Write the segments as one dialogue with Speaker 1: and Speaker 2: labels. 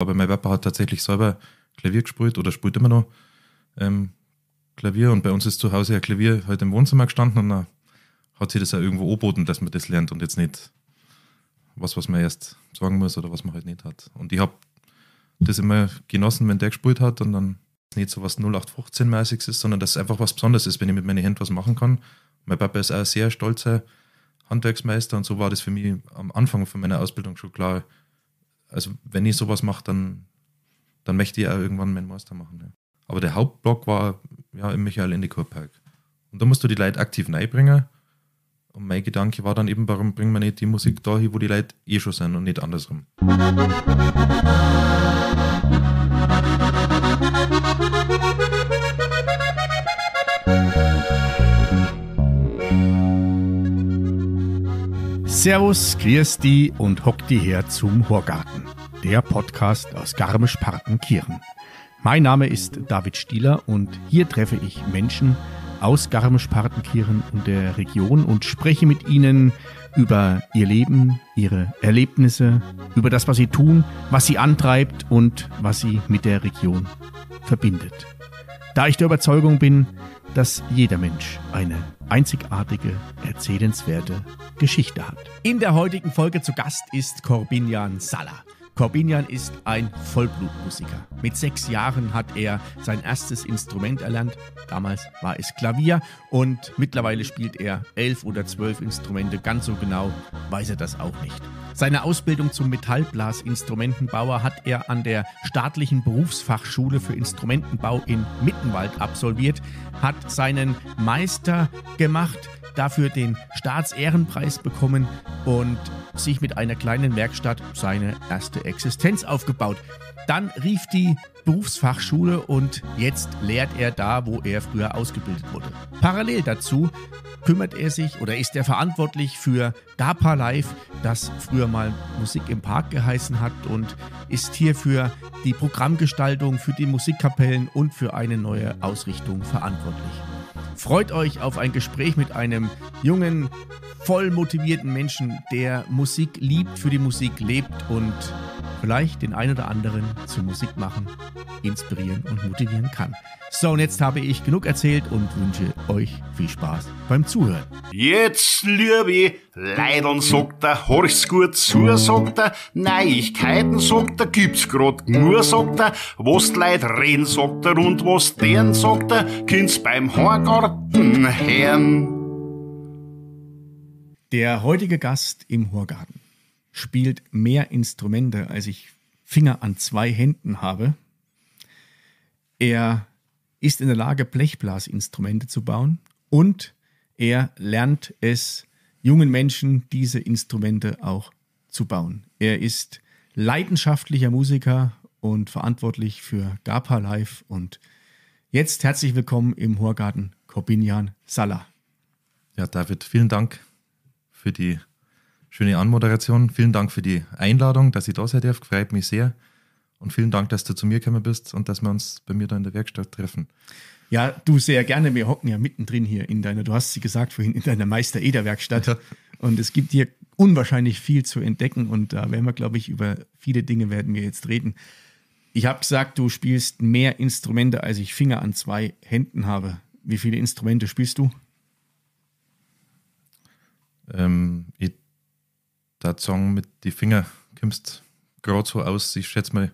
Speaker 1: Aber mein Papa hat tatsächlich selber Klavier gespielt oder spielt immer noch ähm, Klavier. Und bei uns ist zu Hause ein Klavier halt im Wohnzimmer gestanden und dann hat sich das ja irgendwo angeboten, dass man das lernt und jetzt nicht was, was man erst sagen muss oder was man halt nicht hat. Und ich habe das immer genossen, wenn der gespielt hat und dann nicht so was 0815-mäßiges ist, sondern dass es einfach was Besonderes ist, wenn ich mit meinen Händen was machen kann. Mein Papa ist auch ein sehr stolzer Handwerksmeister und so war das für mich am Anfang von meiner Ausbildung schon klar, also wenn ich sowas mache, dann, dann möchte ich ja irgendwann meinen Master machen. Ja. Aber der Hauptblock war ja im Michael Endicott Park. Und da musst du die Leute aktiv reinbringen. Und mein Gedanke war dann eben, warum bringen wir nicht die Musik dahin, wo die Leute eh schon sind und nicht andersrum. Musik
Speaker 2: Servus, grüß die und hock die her zum Horgarten, der Podcast aus Garmisch-Partenkirchen. Mein Name ist David Stieler und hier treffe ich Menschen aus Garmisch-Partenkirchen und der Region und spreche mit ihnen über ihr Leben, ihre Erlebnisse, über das, was sie tun, was sie antreibt und was sie mit der Region verbindet. Da ich der Überzeugung bin, dass jeder Mensch eine einzigartige, erzählenswerte Geschichte hat. In der heutigen Folge zu Gast ist Corbinian Salla. Corbinian ist ein Vollblutmusiker. Mit sechs Jahren hat er sein erstes Instrument erlernt. Damals war es Klavier und mittlerweile spielt er elf oder zwölf Instrumente. Ganz so genau weiß er das auch nicht. Seine Ausbildung zum Metallblasinstrumentenbauer hat er an der staatlichen Berufsfachschule für Instrumentenbau in Mittenwald absolviert, hat seinen Meister gemacht, dafür den Staatsehrenpreis bekommen und sich mit einer kleinen Werkstatt seine erste Existenz aufgebaut. Dann rief die Berufsfachschule und jetzt lehrt er da, wo er früher ausgebildet wurde. Parallel dazu kümmert er sich oder ist er verantwortlich für DAPA Live, das früher mal Musik im Park geheißen hat und ist hier für die Programmgestaltung, für die Musikkapellen und für eine neue Ausrichtung verantwortlich. Freut euch auf ein Gespräch mit einem jungen, voll motivierten Menschen, der Musik liebt, für die Musik lebt und vielleicht den einen oder anderen zu Musik machen, inspirieren und motivieren kann. So, und jetzt habe ich genug erzählt und wünsche euch viel Spaß beim Zuhören.
Speaker 1: Jetzt, Lirbi, Leidern, sagt er, horch's gut zu, sagt er, Neuigkeiten, sagt er, gibt's grad nur, sagt er, was die Leid reden, sagt er, und was deren, sagt er, kind's beim Horgarten hören.
Speaker 2: Der heutige Gast im Horgarten spielt mehr Instrumente, als ich Finger an zwei Händen habe. Er ist in der Lage, Blechblasinstrumente zu bauen und er lernt es jungen Menschen diese Instrumente auch zu bauen. Er ist leidenschaftlicher Musiker und verantwortlich für Gapa Live und jetzt herzlich willkommen im Horgarten Corbinian Sala.
Speaker 1: Ja, David, vielen Dank für die schöne Anmoderation. Vielen Dank für die Einladung, dass ich da sein darf. Freut mich sehr. Und vielen Dank, dass du zu mir gekommen bist und dass wir uns bei mir da in der Werkstatt treffen. Ja, du sehr
Speaker 2: gerne. Wir hocken ja mittendrin hier in deiner, du hast sie gesagt vorhin, in deiner Meister-Eder-Werkstatt. Ja. Und es gibt hier unwahrscheinlich viel zu entdecken und da werden wir, glaube ich, über viele Dinge werden wir jetzt reden. Ich habe gesagt, du spielst mehr Instrumente, als ich Finger an zwei Händen habe. Wie viele Instrumente spielst du?
Speaker 1: Ähm, ich da sagen mit den Fingern kommst gerade so aus, ich schätze mal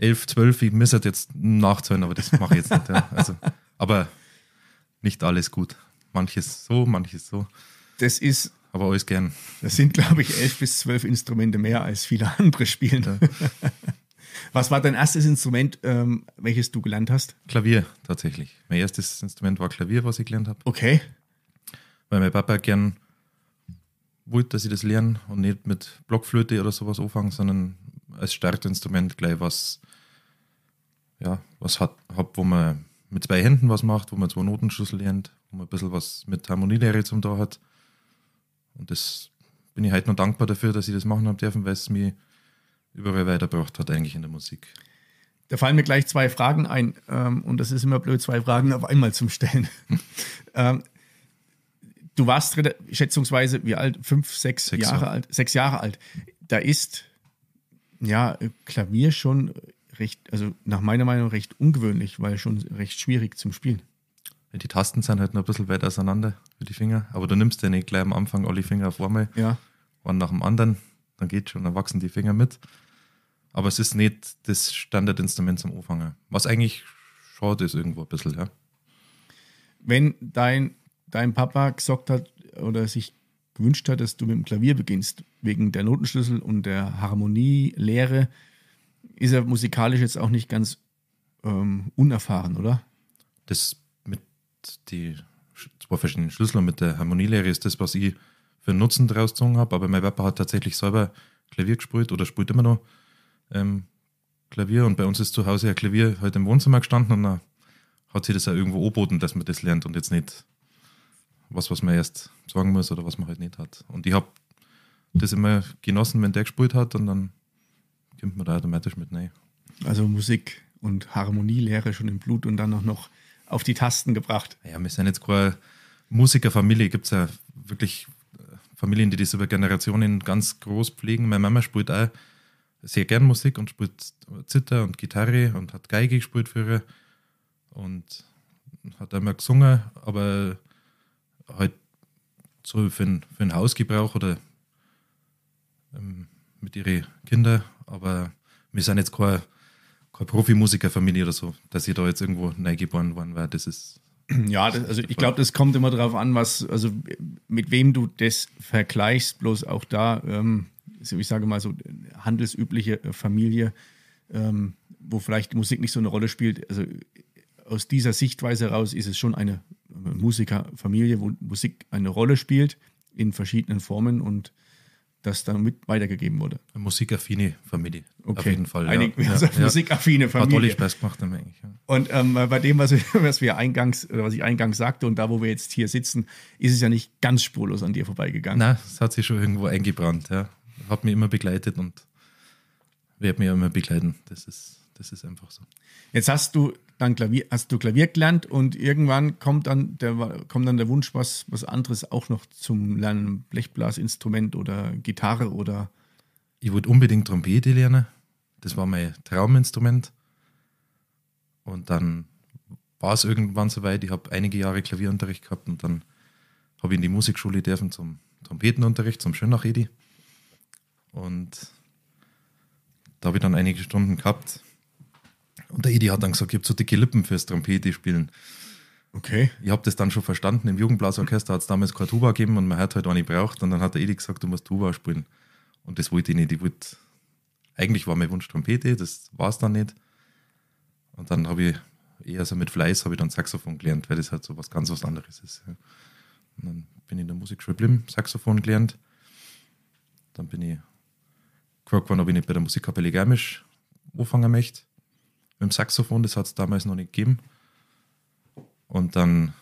Speaker 1: 11, 12, ich müsste halt jetzt nachzahlen, aber das mache ich jetzt nicht. Ja. Also, aber nicht alles gut. Manches so, manches so. Das ist. Aber alles gern.
Speaker 2: Das sind, glaube ich, elf bis zwölf Instrumente mehr als viele andere spielen. Ja. Was war dein erstes Instrument, ähm, welches du gelernt hast?
Speaker 1: Klavier, tatsächlich. Mein erstes Instrument war Klavier, was ich gelernt habe. Okay. Weil mein Papa gern wollte, dass ich das lerne und nicht mit Blockflöte oder sowas anfange, sondern als Startinstrument gleich was, ja, was hat, hab, wo man mit zwei Händen was macht, wo man zwei Notenschlüssel lernt, wo man ein bisschen was mit Harmonielehre zum da hat. Und das bin ich heute noch dankbar dafür, dass ich das machen habe dürfen, weil es mich überall weitergebracht hat, eigentlich in der Musik.
Speaker 2: Da fallen mir gleich zwei Fragen ein. Ähm, und das ist immer blöd, zwei Fragen auf einmal zum Stellen. ähm, du warst schätzungsweise wie alt? Fünf, sechs, sechs Jahre, Jahre alt? Sechs Jahre alt. Da ist ja, äh, Klavier schon recht, also nach meiner Meinung recht ungewöhnlich, weil schon recht schwierig zum Spielen.
Speaker 1: Die Tasten sind halt noch ein bisschen weit auseinander für die Finger, aber du nimmst ja nicht gleich am Anfang alle Finger auf einmal, ja. einen nach dem anderen, dann geht schon, dann wachsen die Finger mit. Aber es ist nicht das Standardinstrument zum Anfangen, was eigentlich schade ist irgendwo ein bisschen, ja.
Speaker 2: Wenn dein, dein Papa gesagt hat oder sich gewünscht hat, dass du mit dem Klavier beginnst. Wegen der Notenschlüssel und der Harmonielehre ist er musikalisch jetzt auch nicht ganz ähm, unerfahren, oder?
Speaker 1: Das mit den zwei verschiedenen Schlüsseln und mit der Harmonielehre ist das, was ich für einen Nutzen daraus gezogen habe. Aber mein Papa hat tatsächlich selber Klavier gespielt oder spielt immer noch ähm, Klavier. Und bei uns ist zu Hause ein Klavier heute halt im Wohnzimmer gestanden und dann hat sich das ja irgendwo oboten, dass man das lernt und jetzt nicht was, was man erst sagen muss oder was man halt nicht hat. Und ich habe das immer genossen, wenn der gespielt hat und dann kommt man da automatisch mit rein.
Speaker 2: Also Musik und Harmonielehre schon im Blut und dann auch noch auf die Tasten gebracht.
Speaker 1: Ja, wir sind jetzt keine Musikerfamilie, gibt es ja wirklich äh, Familien, die das über Generationen ganz groß pflegen. Meine Mama spielt auch sehr gern Musik und spielt Zither und Gitarre und hat Geige gespielt für früher und hat einmal gesungen, aber halt so für den, für den Hausgebrauch oder ähm, mit ihren Kindern. Aber wir sind jetzt keine, keine Profimusikerfamilie oder so, dass ich da jetzt irgendwo neugeboren worden war. Das ist.
Speaker 2: Ja, das, also ich glaube, das kommt immer darauf an, was, also mit wem du das vergleichst, bloß auch da, ähm, ich sage mal so, handelsübliche äh, Familie, ähm, wo vielleicht Musik nicht so eine Rolle spielt. Also äh, aus dieser Sichtweise heraus ist es schon eine Musikerfamilie, wo Musik eine Rolle spielt in verschiedenen Formen und das dann mit weitergegeben wurde.
Speaker 1: Eine musikaffine Familie. Okay. Auf jeden Fall. Einig, Also ja. Musikaffine Familie. Hat Dolly Spaß gemacht dann eigentlich.
Speaker 2: Ja. Und ähm, bei dem, was, was, wir eingangs, was ich eingangs sagte und da, wo wir jetzt hier sitzen, ist es ja nicht ganz spurlos an dir vorbeigegangen. Na,
Speaker 1: es hat sich schon irgendwo eingebrannt. Ja. Hat mich immer begleitet und wird mich immer begleiten. Das
Speaker 2: ist, das ist einfach so. Jetzt hast du dann Klavier, hast du Klavier gelernt und irgendwann kommt dann der, kommt dann der Wunsch, was, was anderes auch noch zum Lernen, Blechblasinstrument
Speaker 1: oder Gitarre oder. Ich wollte unbedingt Trompete lernen. Das war mein Trauminstrument. Und dann war es irgendwann soweit. Ich habe einige Jahre Klavierunterricht gehabt und dann habe ich in die Musikschule dürfen zum Trompetenunterricht, zum Schönach-Edi. Und da habe ich dann einige Stunden gehabt und der Edi hat dann gesagt, ich habe so dicke Lippen fürs Trompete spielen. Okay. Ich habe das dann schon verstanden. Im Jugendblasorchester hat es damals kein Tuba gegeben und man hat halt auch nicht braucht. Und dann hat der Edi gesagt, du musst Tuba spielen. Und das wollte ich nicht. Ich wollte, eigentlich war mein Wunsch Trompete, das war es dann nicht. Und dann habe ich eher so mit Fleiß habe ich dann Saxophon gelernt, weil das halt so was ganz was anderes ist. Und dann bin ich in der Musikschule geblieben, Saxophon gelernt. Dann bin ich gefragt worden, ob ich nicht bei der Musikkapelle Garmisch anfangen möchte mit dem Saxophon, das hat es damals noch nicht gegeben. Und dann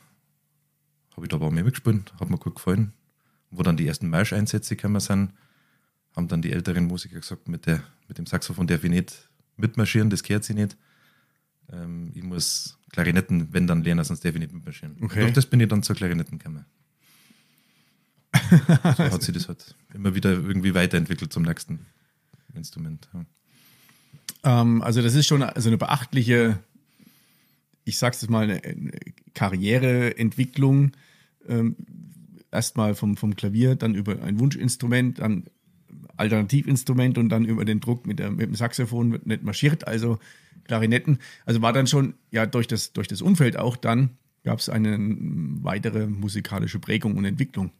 Speaker 1: habe ich da ein paar mehr gespielt, hat mir gut gefallen. Wo dann die ersten Marsch-Einsätze gekommen sind, haben dann die älteren Musiker gesagt, mit, der, mit dem Saxophon darf ich nicht mitmarschieren, das gehört sich nicht. Ähm, ich muss Klarinetten, wenn dann lernen, sonst darf ich nicht mitmarschieren. Okay. Durch das bin ich dann zur Klarinetten gekommen. so hat sich das halt immer wieder irgendwie weiterentwickelt zum nächsten Instrument. Ja.
Speaker 2: Ähm, also das ist schon also eine beachtliche, ich sag's jetzt mal, eine, eine Karriereentwicklung. Ähm, Erstmal vom, vom Klavier, dann über ein Wunschinstrument, dann Alternativinstrument und dann über den Druck mit, der, mit dem Saxophon wird nicht marschiert, also Klarinetten. Also war dann schon, ja, durch das, durch das Umfeld auch dann gab es eine weitere musikalische Prägung und Entwicklung.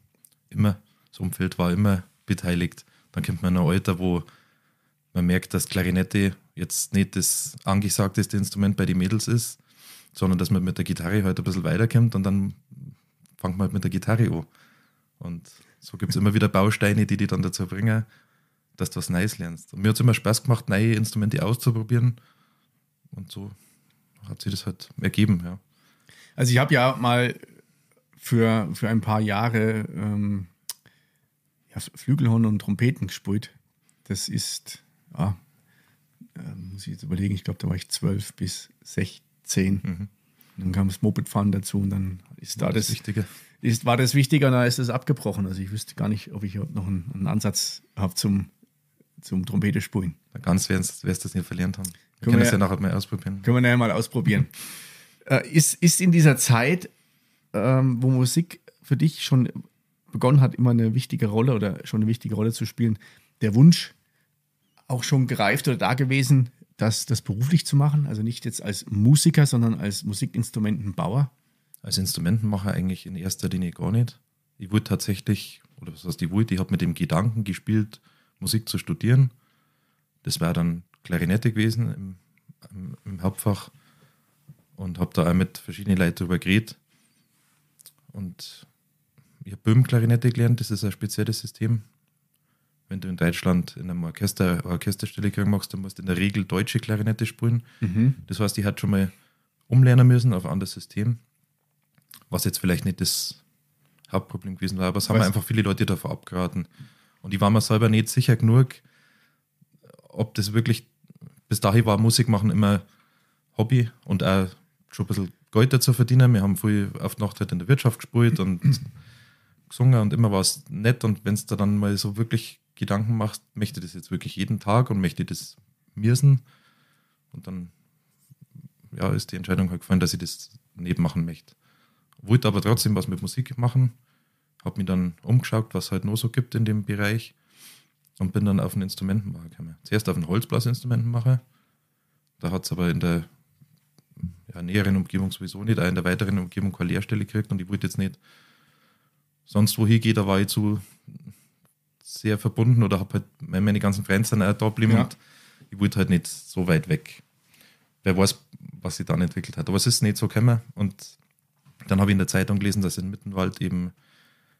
Speaker 1: Immer, das Umfeld war immer beteiligt. Dann kommt man in ein Alter, wo man merkt, dass Klarinette jetzt nicht das angesagteste Instrument bei den Mädels ist, sondern dass man mit der Gitarre halt ein bisschen weiterkommt und dann fangt man halt mit der Gitarre an. Und so gibt es immer wieder Bausteine, die dich dann dazu bringen, dass du was Neues lernst. Und mir hat es immer Spaß gemacht, neue Instrumente auszuprobieren. Und so hat sich das halt ergeben, ja.
Speaker 2: Also ich habe ja mal für, für ein paar Jahre ähm, ja, Flügelhorn und Trompeten gespielt. Das ist, ja, ah, ähm, muss ich jetzt überlegen, ich glaube, da war ich 12 bis 16. Mhm. Dann kam das Mopedfahren dazu und dann ist da das, das Wichtige. Ist, war das wichtiger, und dann ist das abgebrochen. Also ich wüsste gar nicht, ob ich noch einen, einen Ansatz habe zum, zum Trompete spulen. Ganz wirst du das nicht verlernt haben. Wir können, wir das ja, nachher mal ausprobieren. Können wir nachher mal ausprobieren. äh, ist, ist in dieser Zeit, ähm, wo Musik für dich schon begonnen hat, immer eine wichtige Rolle oder schon eine wichtige Rolle zu spielen, der Wunsch auch schon gereift oder da gewesen, das,
Speaker 1: das beruflich zu machen? Also nicht jetzt als Musiker, sondern als Musikinstrumentenbauer? Als Instrumentenmacher eigentlich in erster Linie gar nicht. Ich wurde tatsächlich, oder was heißt die wollte, ich habe mit dem Gedanken gespielt, Musik zu studieren. Das war dann Klarinette gewesen im, im, im Hauptfach und habe da auch mit verschiedenen Leuten drüber geredet. Und ich habe Böhm-Klarinette gelernt, das ist ein spezielles System wenn du in Deutschland in einem Orchester Orchesterstelle Orchesterstelligung machst, dann musst du in der Regel deutsche Klarinette spielen. Mhm. Das heißt, die hat schon mal umlernen müssen auf ein anderes System, was jetzt vielleicht nicht das Hauptproblem gewesen war, aber es haben einfach viele Leute davor abgeraten. Und ich war mir selber nicht sicher genug, ob das wirklich, bis dahin war Musik machen immer Hobby und auch schon ein bisschen Geld dazu verdienen. Wir haben früh auf Nacht halt in der Wirtschaft gespielt und gesungen und immer war es nett. Und wenn es da dann mal so wirklich Gedanken machst, möchte das jetzt wirklich jeden Tag und möchte das mirsen. Und dann ja, ist die Entscheidung halt gefallen, dass ich das neben machen möchte. Wollte aber trotzdem was mit Musik machen, habe mich dann umgeschaut, was halt nur so gibt in dem Bereich und bin dann auf einen Instrumentenmacher gekommen. Zuerst auf einen Holzblasinstrumentenmacher. Da hat es aber in der ja, näheren Umgebung sowieso nicht, auch in der weiteren Umgebung keine Lehrstelle gekriegt und ich wollte jetzt nicht sonst wohin gehen, da war ich zu sehr verbunden oder habe halt meine ganzen Friends dann auch da geblieben ja. und ich wollte halt nicht so weit weg. Wer weiß, was sich dann entwickelt hat. Aber es ist nicht so gekommen. Und dann habe ich in der Zeitung gelesen, dass in Mittenwald eben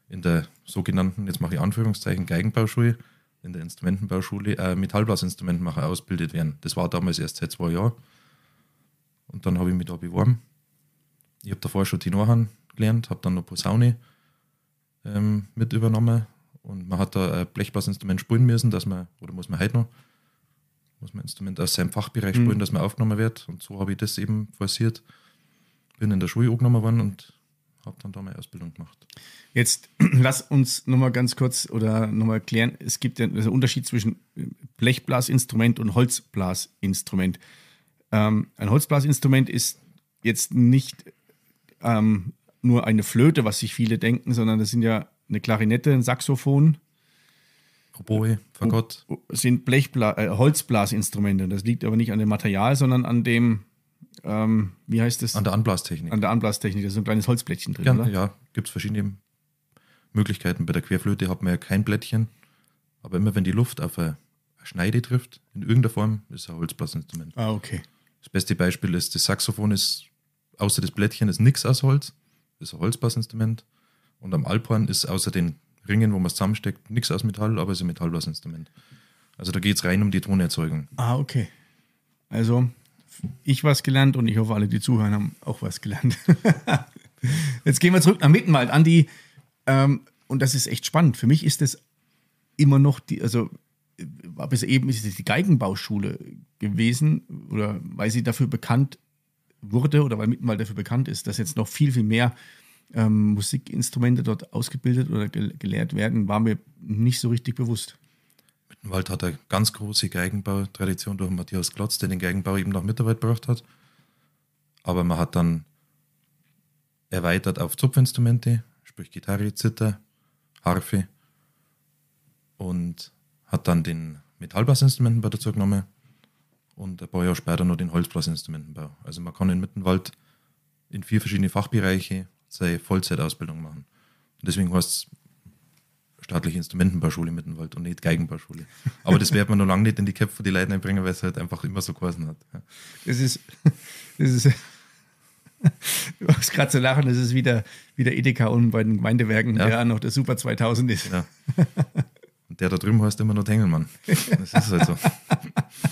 Speaker 1: in der sogenannten, jetzt mache ich Anführungszeichen, Geigenbauschule, in der Instrumentenbauschule äh, Metallblasinstrumentenmacher ausgebildet werden. Das war damals erst seit zwei Jahren. Und dann habe ich mich da beworben. Ich habe davor schon Tenorhahn gelernt, habe dann noch Posaune ähm, mit übernommen und man hat da ein Blechblasinstrument spielen müssen, dass man, oder muss man heute noch, muss man ein Instrument aus seinem Fachbereich spielen, mhm. dass man aufgenommen wird. Und so habe ich das eben forciert. Bin in der Schule angenommen worden und habe dann da meine Ausbildung gemacht. Jetzt lass uns nochmal ganz kurz oder nochmal
Speaker 2: klären, es gibt ja einen Unterschied zwischen äh, Blechblasinstrument und Holzblasinstrument. Ähm, ein Holzblasinstrument ist jetzt nicht ähm, nur eine Flöte, was sich viele denken, sondern das sind ja eine Klarinette, ein Saxophon. Oboe, oh Fagott. Sind Blechbla äh, Holzblasinstrumente. Das liegt aber nicht an dem Material, sondern an dem, ähm, wie heißt das? An der Anblastechnik. An der Anblastechnik. Da ist ein kleines
Speaker 1: Holzblättchen drin, ja, Ja, gibt es verschiedene Möglichkeiten. Bei der Querflöte hat man ja kein Blättchen, aber immer wenn die Luft auf eine Schneide trifft, in irgendeiner Form, ist ein Holzblasinstrument. Ah, okay. Das beste Beispiel ist, das Saxophon ist, außer das Blättchen, ist nichts aus Holz. Das ist ein Holzblasinstrument. Und am Alphorn ist außer den Ringen, wo man es zusammensteckt, nichts aus Metall, aber es ist ein Metallblasinstrument. Also da geht es rein um die Tonerzeugung.
Speaker 2: Ah, okay. Also ich was gelernt und ich hoffe, alle, die zuhören, haben auch was gelernt. Jetzt gehen wir zurück nach Mittenwald, Andi. Ähm, und das ist echt spannend. Für mich ist das immer noch die, also äh, bis eben ist es die Geigenbauschule gewesen oder weil sie dafür bekannt wurde oder weil Mittenwald dafür bekannt ist, dass jetzt noch viel, viel mehr ähm, Musikinstrumente dort ausgebildet oder gelehrt werden, war mir nicht so richtig bewusst.
Speaker 1: Mittenwald hat eine ganz große Geigenbautradition durch Matthias Klotz, der den Geigenbau eben nach Mitarbeit gebracht hat. Aber man hat dann erweitert auf Zupfinstrumente, sprich Gitarre, Zither, Harfe und hat dann den Metallblasinstrumentenbau dazu genommen und ein paar Jahre später noch den Holzblasinstrumentenbau. Also man kann in Mittenwald in vier verschiedene Fachbereiche seine Vollzeitausbildung machen. Und deswegen heißt es staatliche Instrumentenbauschule Mittenwald und nicht Geigenbauschule. Aber das wird man noch lange nicht in die Köpfe die Leute einbringen, weil es halt einfach immer so geheißen hat. Ja. Das ist, das ist Du hast gerade zu lachen, das ist
Speaker 2: wieder, wieder Edeka unten bei den Gemeindewerken, ja. der noch der Super 2000 ist. Ja. Und der da drüben heißt immer noch Tengelmann.
Speaker 1: Das ist halt so.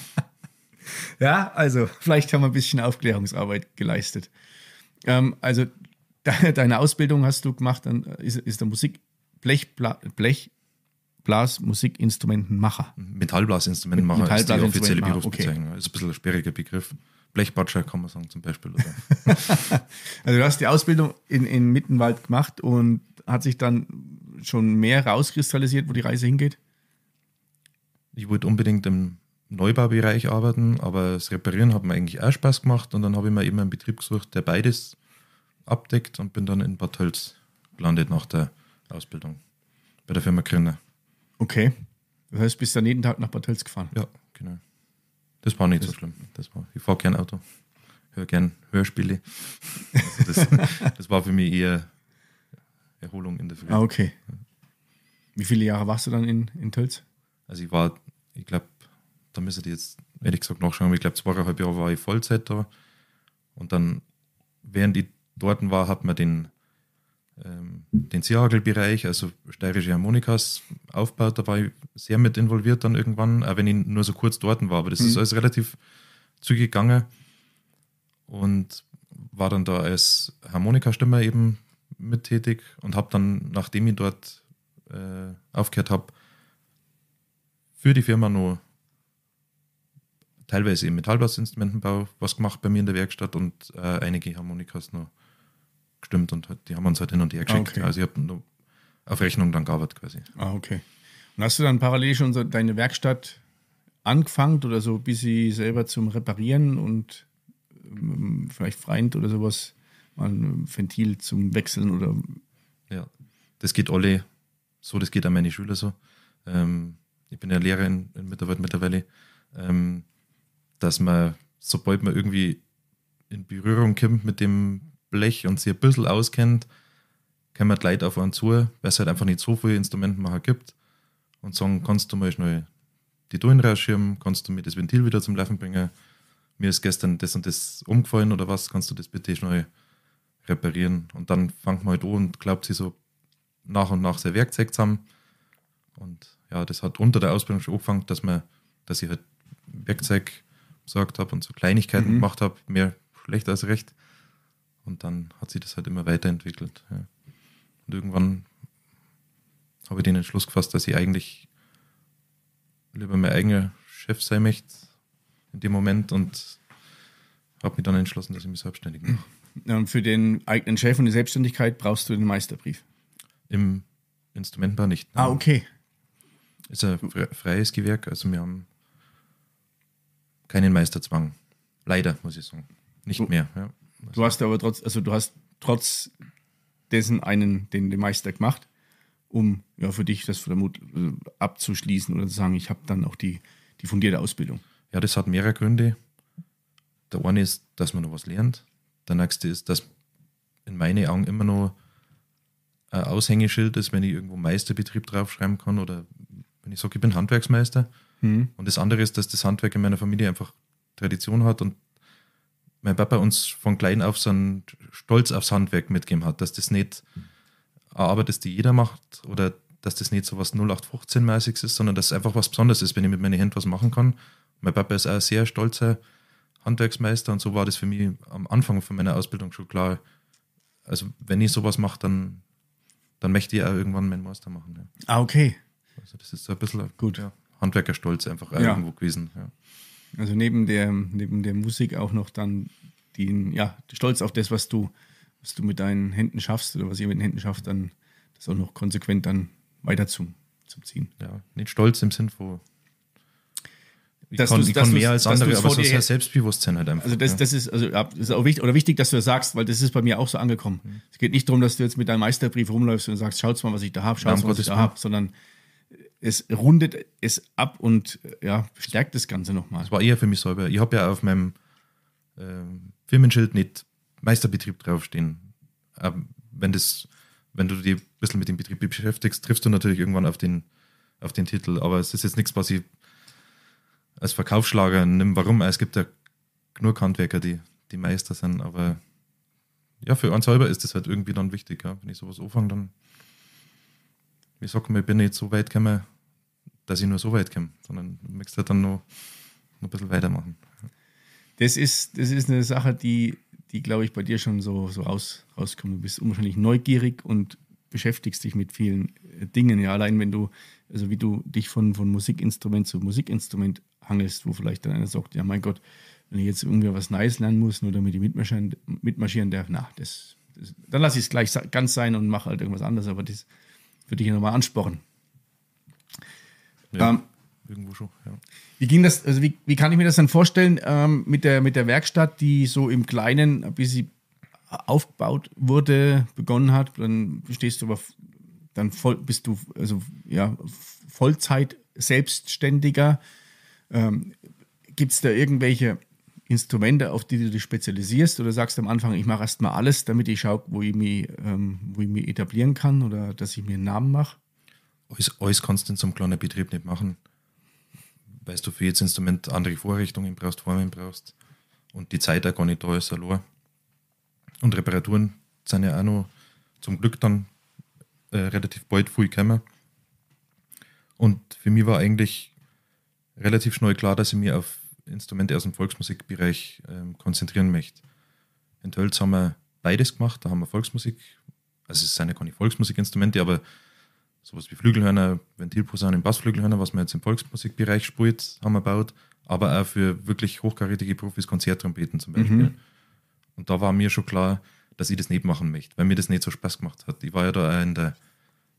Speaker 2: ja, also vielleicht haben wir ein bisschen Aufklärungsarbeit geleistet. Ähm, also deine Ausbildung hast du gemacht, dann äh, ist, ist der Musik Blechbla, Blech, Blas, Musikinstrumentenmacher.
Speaker 1: Metallblasinstrumentenmacher Metallblas ist die offizielle Berufsbezeichnung. Okay. Ist ein bisschen ein sperriger Begriff. Blechbatscher kann man sagen zum Beispiel.
Speaker 2: also du hast die Ausbildung in, in Mittenwald gemacht und hat sich dann schon mehr rauskristallisiert, wo die Reise hingeht?
Speaker 1: Ich wollte unbedingt im Neubaubereich arbeiten, aber das Reparieren hat mir eigentlich auch Spaß gemacht und dann habe ich mir eben einen Betrieb gesucht, der beides abdeckt und bin dann in Bad Tölz gelandet nach der Ausbildung bei der Firma Gründer. Okay.
Speaker 2: Das heißt, bist dann jeden Tag nach Bad Tölz gefahren? Ja, genau.
Speaker 1: Das war nicht das so schlimm. Das war, ich fahre gern Auto, höre gern Hörspiele. Also das, das, war für mich eher Erholung in der Früh. Ah, okay.
Speaker 2: Wie viele Jahre warst du dann in, in Tölz?
Speaker 1: Also ich war, ich glaube, da müsste ich jetzt ehrlich gesagt nachschauen, ich glaube, zweieinhalb Jahre war ich Vollzeit da und dann während ich dort war, hat man den, ähm, den Zihagelbereich, also steirische Harmonikas, aufgebaut. Da war ich sehr mit involviert dann irgendwann, auch wenn ich nur so kurz dort war. Aber das mhm. ist alles relativ zügig gegangen und war dann da als Harmonikastimmer eben mit tätig und habe dann, nachdem ich dort äh, aufgehört habe, für die Firma nur teilweise im Metallbassinstrumentenbau was gemacht bei mir in der Werkstatt und äh, einige Harmonikas noch gestimmt und halt, die haben uns halt hin und her geschickt. Okay. Also ich habe nur auf Rechnung dann gearbeitet quasi. Ah, okay. Und
Speaker 2: hast du dann parallel schon so deine Werkstatt angefangen oder so, bis sie selber zum Reparieren und ähm, vielleicht Freund oder sowas mal ein Ventil zum
Speaker 1: Wechseln oder. Ja, das geht alle so, das geht an meine Schüler so. Ähm, ich bin ja Lehrer in, in Mitterwald mittlerweile, ähm, dass man, sobald man irgendwie in Berührung kommt mit dem Blech und sich ein bisschen auskennt, können wir halt Leute auf einen zu, weil es halt einfach nicht so viele Instrumentenmacher halt gibt und sagen, kannst du mal schnell die Ton rausschirmen, kannst du mir das Ventil wieder zum Laufen bringen, mir ist gestern das und das umgefallen oder was, kannst du das bitte schnell reparieren und dann fangt man halt an und glaubt sie so nach und nach sehr Werkzeug zusammen und ja, das hat unter der Ausbildung schon angefangen, dass man, dass ich halt Werkzeug besorgt habe und so Kleinigkeiten mhm. gemacht habe, mehr schlecht als recht. Und dann hat sich das halt immer weiterentwickelt. Ja. Und irgendwann habe ich den Entschluss gefasst, dass ich eigentlich lieber mein eigener Chef sein möchte in dem Moment und habe mich dann entschlossen, dass ich mich selbstständig mache.
Speaker 2: Und für den eigenen Chef und die Selbstständigkeit
Speaker 1: brauchst du den Meisterbrief? Im Instrumentbar nicht. Ah, okay. Ist ein freies Gewerk, also wir haben keinen Meisterzwang. Leider, muss ich sagen. Nicht mehr. Ja.
Speaker 2: Du hast aber trotz, also du hast trotz dessen einen, den, den Meister gemacht, um ja für dich das Vermut äh,
Speaker 1: abzuschließen oder zu sagen, ich habe dann auch die, die fundierte Ausbildung. Ja, das hat mehrere Gründe. Der eine ist, dass man noch was lernt. Der nächste ist, dass in meinen Augen immer noch ein Aushängeschild ist, wenn ich irgendwo Meisterbetrieb draufschreiben kann oder wenn ich sage, ich bin Handwerksmeister. Mhm. Und das andere ist, dass das Handwerk in meiner Familie einfach Tradition hat und mein Papa uns von klein auf so einen Stolz aufs Handwerk mitgegeben hat, dass das nicht eine Arbeit ist, die jeder macht oder dass das nicht so was 0815-mäßiges ist, sondern dass es einfach was Besonderes ist, wenn ich mit meinen Händen was machen kann. Mein Papa ist auch ein sehr stolzer Handwerksmeister und so war das für mich am Anfang von meiner Ausbildung schon klar. Also, wenn ich sowas mache, dann, dann möchte ich auch irgendwann meinen Meister machen. Ja.
Speaker 2: Ah, okay. Also, das ist so ein bisschen Gut. Ja,
Speaker 1: Handwerkerstolz einfach ja. irgendwo gewesen.
Speaker 2: Ja. Also neben der, neben der Musik auch noch dann den, ja, stolz auf das, was du, was du mit deinen Händen schaffst oder was ihr mit den Händen schafft, dann das auch noch konsequent dann weiter zum, zum Ziehen. Ja,
Speaker 1: nicht stolz im Sinn von ich dass kann, ich kann mehr als andere, aber so sehr Selbstbewusstsein halt einfach. Also das, ja.
Speaker 2: das ist, also ist auch wichtig, oder wichtig, dass du das sagst, weil das ist bei mir auch so angekommen. Mhm. Es geht nicht darum, dass du jetzt mit deinem Meisterbrief rumläufst und sagst, schaut mal, was ich da habe, schaut mal, was ich da habe, sondern es
Speaker 1: rundet es ab und äh, ja, stärkt das Ganze nochmal. Es war eher für mich selber. Ich habe ja auf meinem äh, Firmenschild nicht Meisterbetrieb draufstehen. Aber ähm, wenn, das, wenn du dich ein bisschen mit dem Betrieb beschäftigst, triffst du natürlich irgendwann auf den, auf den Titel. Aber es ist jetzt nichts, was ich als Verkaufsschlager nimm. Warum? Es gibt ja nur Handwerker, die, die Meister sind. Aber ja, für einen selber ist das halt irgendwie dann wichtig. Ja. Wenn ich sowas anfange, dann ich sag mal, ich bin nicht so weit gekommen, dass ich nur so weit komme, sondern du möchtest halt dann noch, noch ein bisschen weitermachen.
Speaker 2: Das ist, das ist eine Sache, die, die glaube ich, bei dir schon so, so raus, rauskommt. Du bist unwahrscheinlich neugierig und beschäftigst dich mit vielen äh, Dingen. Ja, allein wenn du, also wie du dich von, von Musikinstrument zu Musikinstrument hangelst, wo vielleicht dann einer sagt, ja mein Gott, wenn ich jetzt irgendwie was Neues lernen muss, nur damit ich mitmarschieren, mitmarschieren darf, na, das, das dann lasse ich es gleich ganz sein und mache halt irgendwas anderes, aber das würde ich ja nochmal anspornen. Ja. Ähm,
Speaker 1: Irgendwo schon, ja.
Speaker 2: Wie ging das, also wie, wie kann ich mir das dann vorstellen ähm, mit, der, mit der Werkstatt, die so im Kleinen, bis sie aufgebaut wurde, begonnen hat, dann stehst du aber, dann voll, bist du also ja Vollzeit Selbstständiger. Ähm, Gibt es da irgendwelche Instrumente, auf die du dich spezialisierst oder sagst am Anfang, ich mache erstmal alles, damit ich schaue, wo ähm, wo ich mich
Speaker 1: etablieren kann oder dass ich mir einen Namen mache? Alles, alles kannst du in so einem kleinen Betrieb nicht machen, weil du für jedes Instrument andere Vorrichtungen brauchst, Formen brauchst und die Zeit auch gar nicht da ist, allein. Und Reparaturen sind ja auch noch zum Glück dann äh, relativ bald früh gekommen. Und für mich war eigentlich relativ schnell klar, dass ich mich auf Instrumente aus dem Volksmusikbereich ähm, konzentrieren möchte. In Tölz haben wir beides gemacht. Da haben wir Volksmusik, also es sind ja keine Volksmusikinstrumente, aber sowas wie Flügelhörner, Ventilposaunen, Bassflügelhörner, was man jetzt im Volksmusikbereich spielt, haben wir gebaut, aber auch für wirklich hochkarätige Profis Konzerttrompeten zum Beispiel. Mhm. Und da war mir schon klar, dass ich das nicht machen möchte, weil mir das nicht so Spaß gemacht hat. Ich war ja da in der,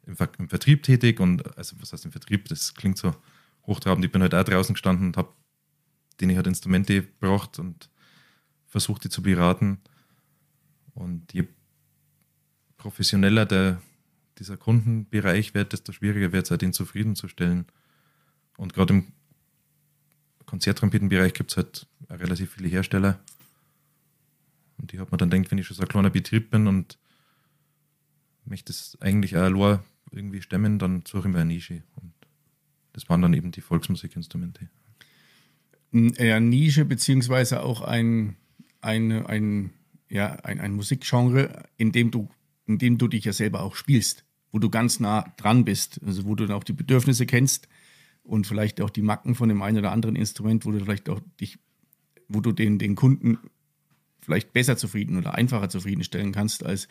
Speaker 1: im, Ver im Vertrieb tätig und, also was heißt im Vertrieb, das klingt so hochtrabend. Ich bin halt auch draußen gestanden und habe denen halt Instrumente gebracht und versucht, die zu beraten. Und je professioneller der dieser Kundenbereich wird, desto schwieriger wird es, halt, den zufriedenzustellen. Und gerade im Konzertrompetenbereich gibt es halt relativ viele Hersteller. Und die hat man dann denkt, wenn ich schon so ein kleiner Betrieb bin und möchte es eigentlich auch irgendwie stemmen, dann suche ich mir eine Nische. Und das waren dann eben die Volksmusikinstrumente. Äh, eine Nische beziehungsweise
Speaker 2: auch ein, ein, ein, ja, ein, ein Musikgenre, in dem, du, in dem du dich ja selber auch spielst wo du ganz nah dran bist, also wo du dann auch die Bedürfnisse kennst und vielleicht auch die Macken von dem einen oder anderen Instrument, wo du vielleicht auch dich, wo du den, den Kunden vielleicht besser zufrieden oder einfacher zufriedenstellen kannst als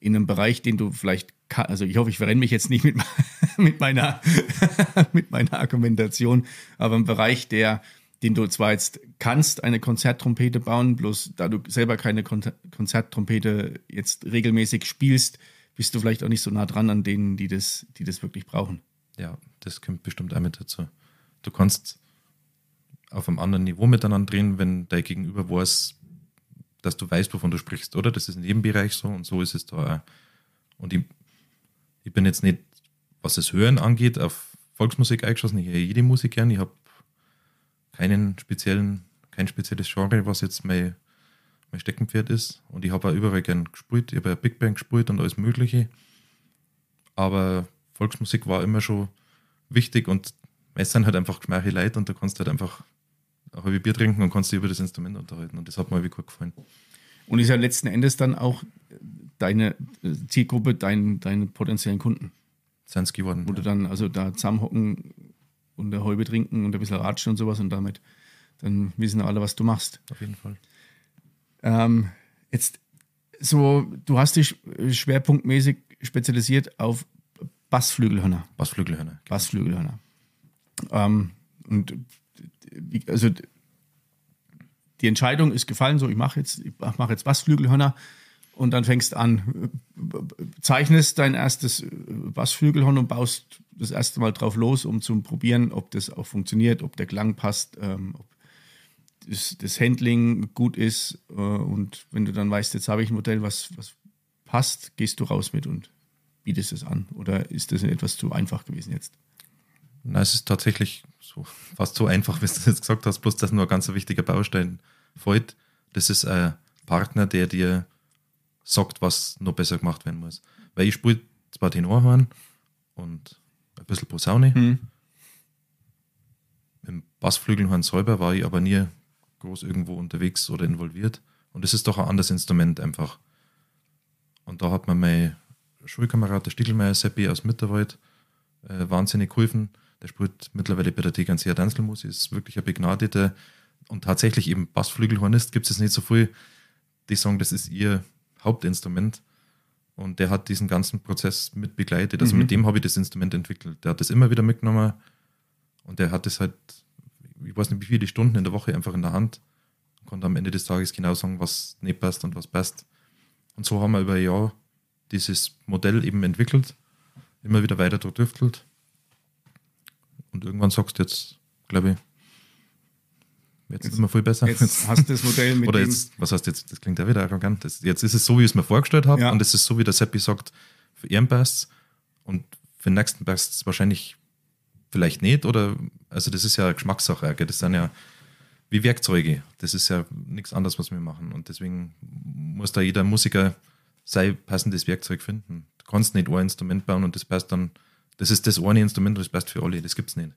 Speaker 2: in einem Bereich, den du vielleicht, kann, also ich hoffe, ich verrenne mich jetzt nicht mit, mit, meiner, mit meiner Argumentation, aber im Bereich, der, den du zwar jetzt kannst, eine Konzerttrompete bauen, bloß da du selber keine Konzerttrompete jetzt regelmäßig spielst,
Speaker 1: bist du vielleicht auch nicht so nah dran an denen, die das, die das wirklich brauchen. Ja, das kommt bestimmt auch mit dazu. Du kannst auf einem anderen Niveau miteinander drehen, wenn dein Gegenüber weiß, dass du weißt, wovon du sprichst, oder? Das ist in jedem Bereich so und so ist es da auch. Und ich, ich bin jetzt nicht, was das Hören angeht, auf Volksmusik eingeschossen. Ich höre jede Musik gern. Ich habe keinen speziellen, kein spezielles Genre, was jetzt mein mein Steckenpferd ist. Und ich habe auch überall gern gespielt. Ich habe ja Big Bang gesprüht und alles Mögliche. Aber Volksmusik war immer schon wichtig und es sind halt einfach gleiche Leute und da kannst du halt einfach ein halbes Bier trinken und kannst dich über das Instrument unterhalten. Und das hat mir irgendwie gut gefallen. Und ist ja letzten Endes dann auch deine äh,
Speaker 2: Zielgruppe, dein, deine potenziellen Kunden. Sind es geworden. Wo ja. du dann also da zusammenhocken und der Häube trinken und ein bisschen ratschen und sowas und damit, dann wissen alle, was du machst. Auf jeden Fall. Ähm, jetzt so, du hast dich schwerpunktmäßig spezialisiert auf Bassflügelhörner. Bassflügelhörner. Genau. Bassflügelhörner. Ähm, und also die Entscheidung ist gefallen, so ich mache jetzt, ich jetzt Bassflügelhörner und dann fängst an, zeichnest dein erstes Bassflügelhorn und baust das erste Mal drauf los, um zu probieren, ob das auch funktioniert, ob der Klang passt, ähm, ob das, das Handling gut ist äh, und wenn du dann weißt, jetzt habe ich ein Modell, was, was passt, gehst du raus mit und bietest es an? Oder ist das etwas zu einfach gewesen jetzt?
Speaker 1: Na, es ist tatsächlich so, fast so einfach, wie du jetzt gesagt hast, bloß dass nur ein ganz wichtiger Baustein fällt. Das ist ein Partner, der dir sagt, was noch besser gemacht werden muss. Weil ich spiele zwar Tenorhorn und ein bisschen Posaune. Hm. Im Bassflügelhorn selber war ich aber nie groß irgendwo unterwegs oder involviert. Und es ist doch ein anderes Instrument einfach. Und da hat mir mein Schulkamerad, der Stiegelmeier Seppi aus Mitterwald, äh, wahnsinnig geholfen. Der spielt mittlerweile bei der Tegernseer Tanzelmusik, ist wirklich ein begnadeter und tatsächlich eben Bassflügelhornist gibt es nicht so viel. Die sagen, das ist ihr Hauptinstrument. Und der hat diesen ganzen Prozess mit begleitet. Also mhm. mit dem habe ich das Instrument entwickelt. Der hat das immer wieder mitgenommen und der hat es halt ich weiß nicht, wie viele Stunden in der Woche einfach in der Hand und konnte am Ende des Tages genau sagen, was nicht passt und was passt. Und so haben wir über ein Jahr dieses Modell eben entwickelt, immer wieder weiter durchdüftelt. Und irgendwann sagst du jetzt, glaube ich, Jetzt, jetzt ist immer viel besser. Jetzt hast du das Modell mit Oder jetzt, was heißt jetzt, das klingt ja wieder arrogant. Das, jetzt ist es so, wie ich es mir vorgestellt habe ja. und es ist so, wie der Seppi sagt, für ihren Best und für den nächsten Best wahrscheinlich vielleicht nicht, oder also das ist ja Geschmackssache, gell? das sind ja wie Werkzeuge. Das ist ja nichts anderes, was wir machen. Und deswegen muss da jeder Musiker sein passendes Werkzeug finden. Du kannst nicht ein Instrument bauen und das passt dann, das ist das eine Instrument und das passt für alle, das gibt es nicht.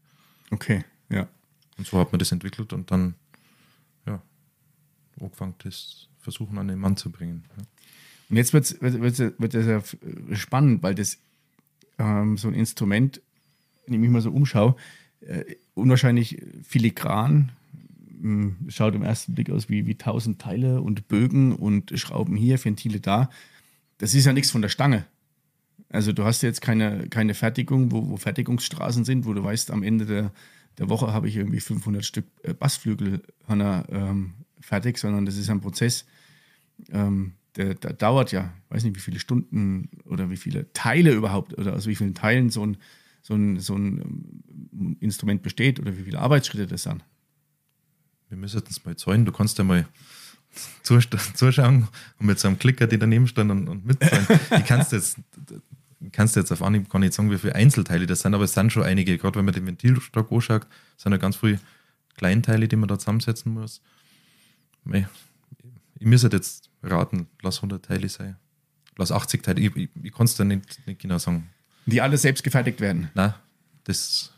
Speaker 1: Okay, ja. Und so hat man das entwickelt und dann, ja, angefangen, das versuchen an den Mann zu bringen. Ja.
Speaker 2: Und jetzt wird's, wird, wird, wird spannend, weil das ähm, so ein Instrument wenn ich mich mal so umschaue, äh, unwahrscheinlich filigran. Hm, schaut im ersten Blick aus wie, wie tausend Teile und Bögen und Schrauben hier, Ventile da. Das ist ja nichts von der Stange. Also du hast jetzt keine, keine Fertigung, wo, wo Fertigungsstraßen sind, wo du weißt, am Ende der, der Woche habe ich irgendwie 500 Stück äh, Bassflügelhörner ähm, fertig, sondern das ist ein Prozess, ähm, der, der, dauert ja, ich weiß nicht, wie viele Stunden oder wie viele Teile überhaupt oder aus wie vielen Teilen so ein so ein, so ein ähm,
Speaker 1: Instrument besteht oder wie viele Arbeitsschritte das sind. Wir müssen das mal zahlen. Du kannst ja mal zuschauen und mit so einem Klicker, die daneben stand und, und mitzahlen. Die kannst jetzt, kannst jetzt auf Anhieb gar nicht sagen, wie viele Einzelteile das sind, aber es sind schon einige. Gerade wenn man den Ventilstock anschaut, sind ja ganz viele Kleinteile, die man da zusammensetzen muss. Ich, ich müsste jetzt raten, lass 100 Teile sein. Lass 80 Teile. Ich, ich, ich kann es da nicht, nicht genau sagen. Die alle selbst gefertigt werden. Nein, das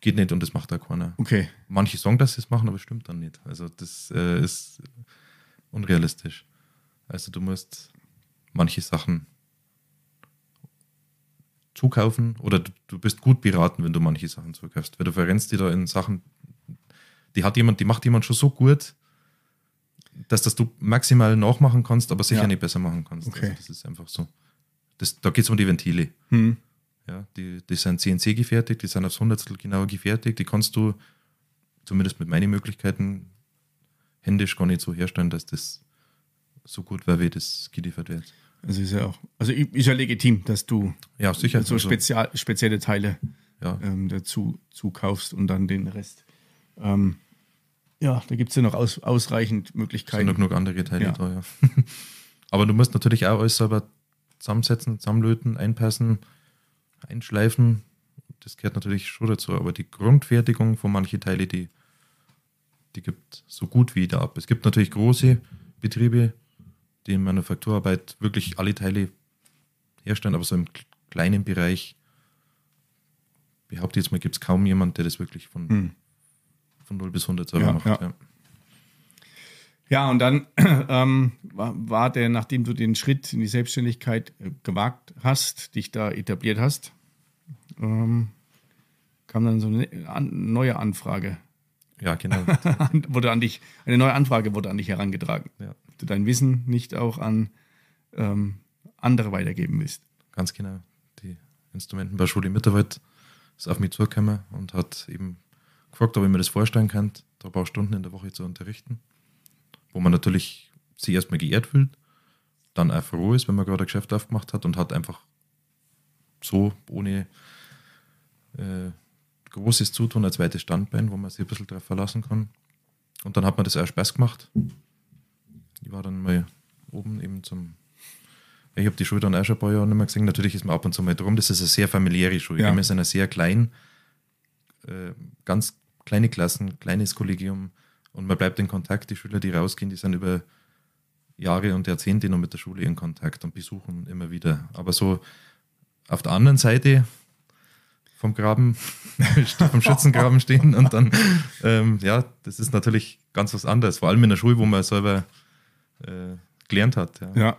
Speaker 1: geht nicht und das macht auch keiner. Okay. Manche sagen, dass sie es machen, aber stimmt dann nicht. Also das äh, ist unrealistisch. Also du musst manche Sachen zukaufen oder du, du, bist gut beraten, wenn du manche Sachen zukaufst. Weil du verrennst die da in Sachen, die hat jemand, die macht jemand schon so gut, dass das du maximal nachmachen kannst, aber sicher ja. nicht besser machen kannst. Okay. Also das ist einfach so. Das, da geht es um die Ventile. Hm. Ja, die, die sind CNC gefertigt, die sind aufs Hundertstel genau gefertigt. Die kannst du, zumindest mit meinen Möglichkeiten, händisch gar nicht so herstellen, dass das so gut wäre, wie das geliefert wird. Also ist ja auch, also
Speaker 2: ist ja legitim, dass du ja, sicher, so also spezial, spezielle
Speaker 1: Teile ja. ähm, dazu
Speaker 2: zukaufst und dann den Rest. Ähm, ja, da gibt es ja noch aus, ausreichend
Speaker 1: Möglichkeiten. Es sind noch genug andere Teile ja. da, ja. Aber du musst natürlich auch alles selber zusammensetzen, zusammenlöten, einpassen, einschleifen. Das gehört natürlich schon dazu, aber die Grundfertigung von manchen Teilen, die, die gibt so gut wie da ab. Es gibt natürlich große Betriebe, die in Manufakturarbeit wirklich alle Teile herstellen, aber so im kleinen Bereich behaupte ich jetzt mal, gibt es kaum jemand, der das wirklich von, hm. von 0 bis 100 selber ja, macht. Ja. Ja.
Speaker 2: Ja, und dann ähm, war der, nachdem du den Schritt in die Selbstständigkeit äh, gewagt hast, dich da etabliert hast, ähm, kam dann so eine neue Anfrage. Ja, genau. wurde an dich, eine neue Anfrage wurde an dich herangetragen. Ja. Du dein Wissen nicht auch an ähm, andere weitergeben
Speaker 1: willst. Ganz genau. Die Instrumentenbauschule Mitarbeit ist auf mich zugekommen und hat eben gefragt, ob ich mir das vorstellen kann, da ein paar Stunden in der Woche zu unterrichten wo man natürlich sich erstmal geehrt fühlt, dann auch froh ist, wenn man gerade ein Geschäft aufgemacht hat und hat einfach so ohne äh, großes Zutun ein zweites Standbein, wo man sich ein bisschen darauf verlassen kann. Und dann hat man das auch Spaß gemacht. Ich war dann mal oben eben zum. Ich habe die Schule dann auch schon ein paar Jahre nicht mehr gesehen. Natürlich ist man ab und zu mal drum. Das ist eine sehr familiäre Schule. Ja. Wir sind ja sehr klein, äh, ganz kleine Klassen, kleines Kollegium. Und man bleibt in Kontakt. Die Schüler, die rausgehen, die sind über Jahre und Jahrzehnte noch mit der Schule in Kontakt und besuchen immer wieder. Aber so auf der anderen Seite vom Graben, vom Schützengraben stehen und dann, ähm, ja, das ist natürlich ganz was anderes. Vor allem in der Schule, wo man selber äh, gelernt hat. Ja. ja.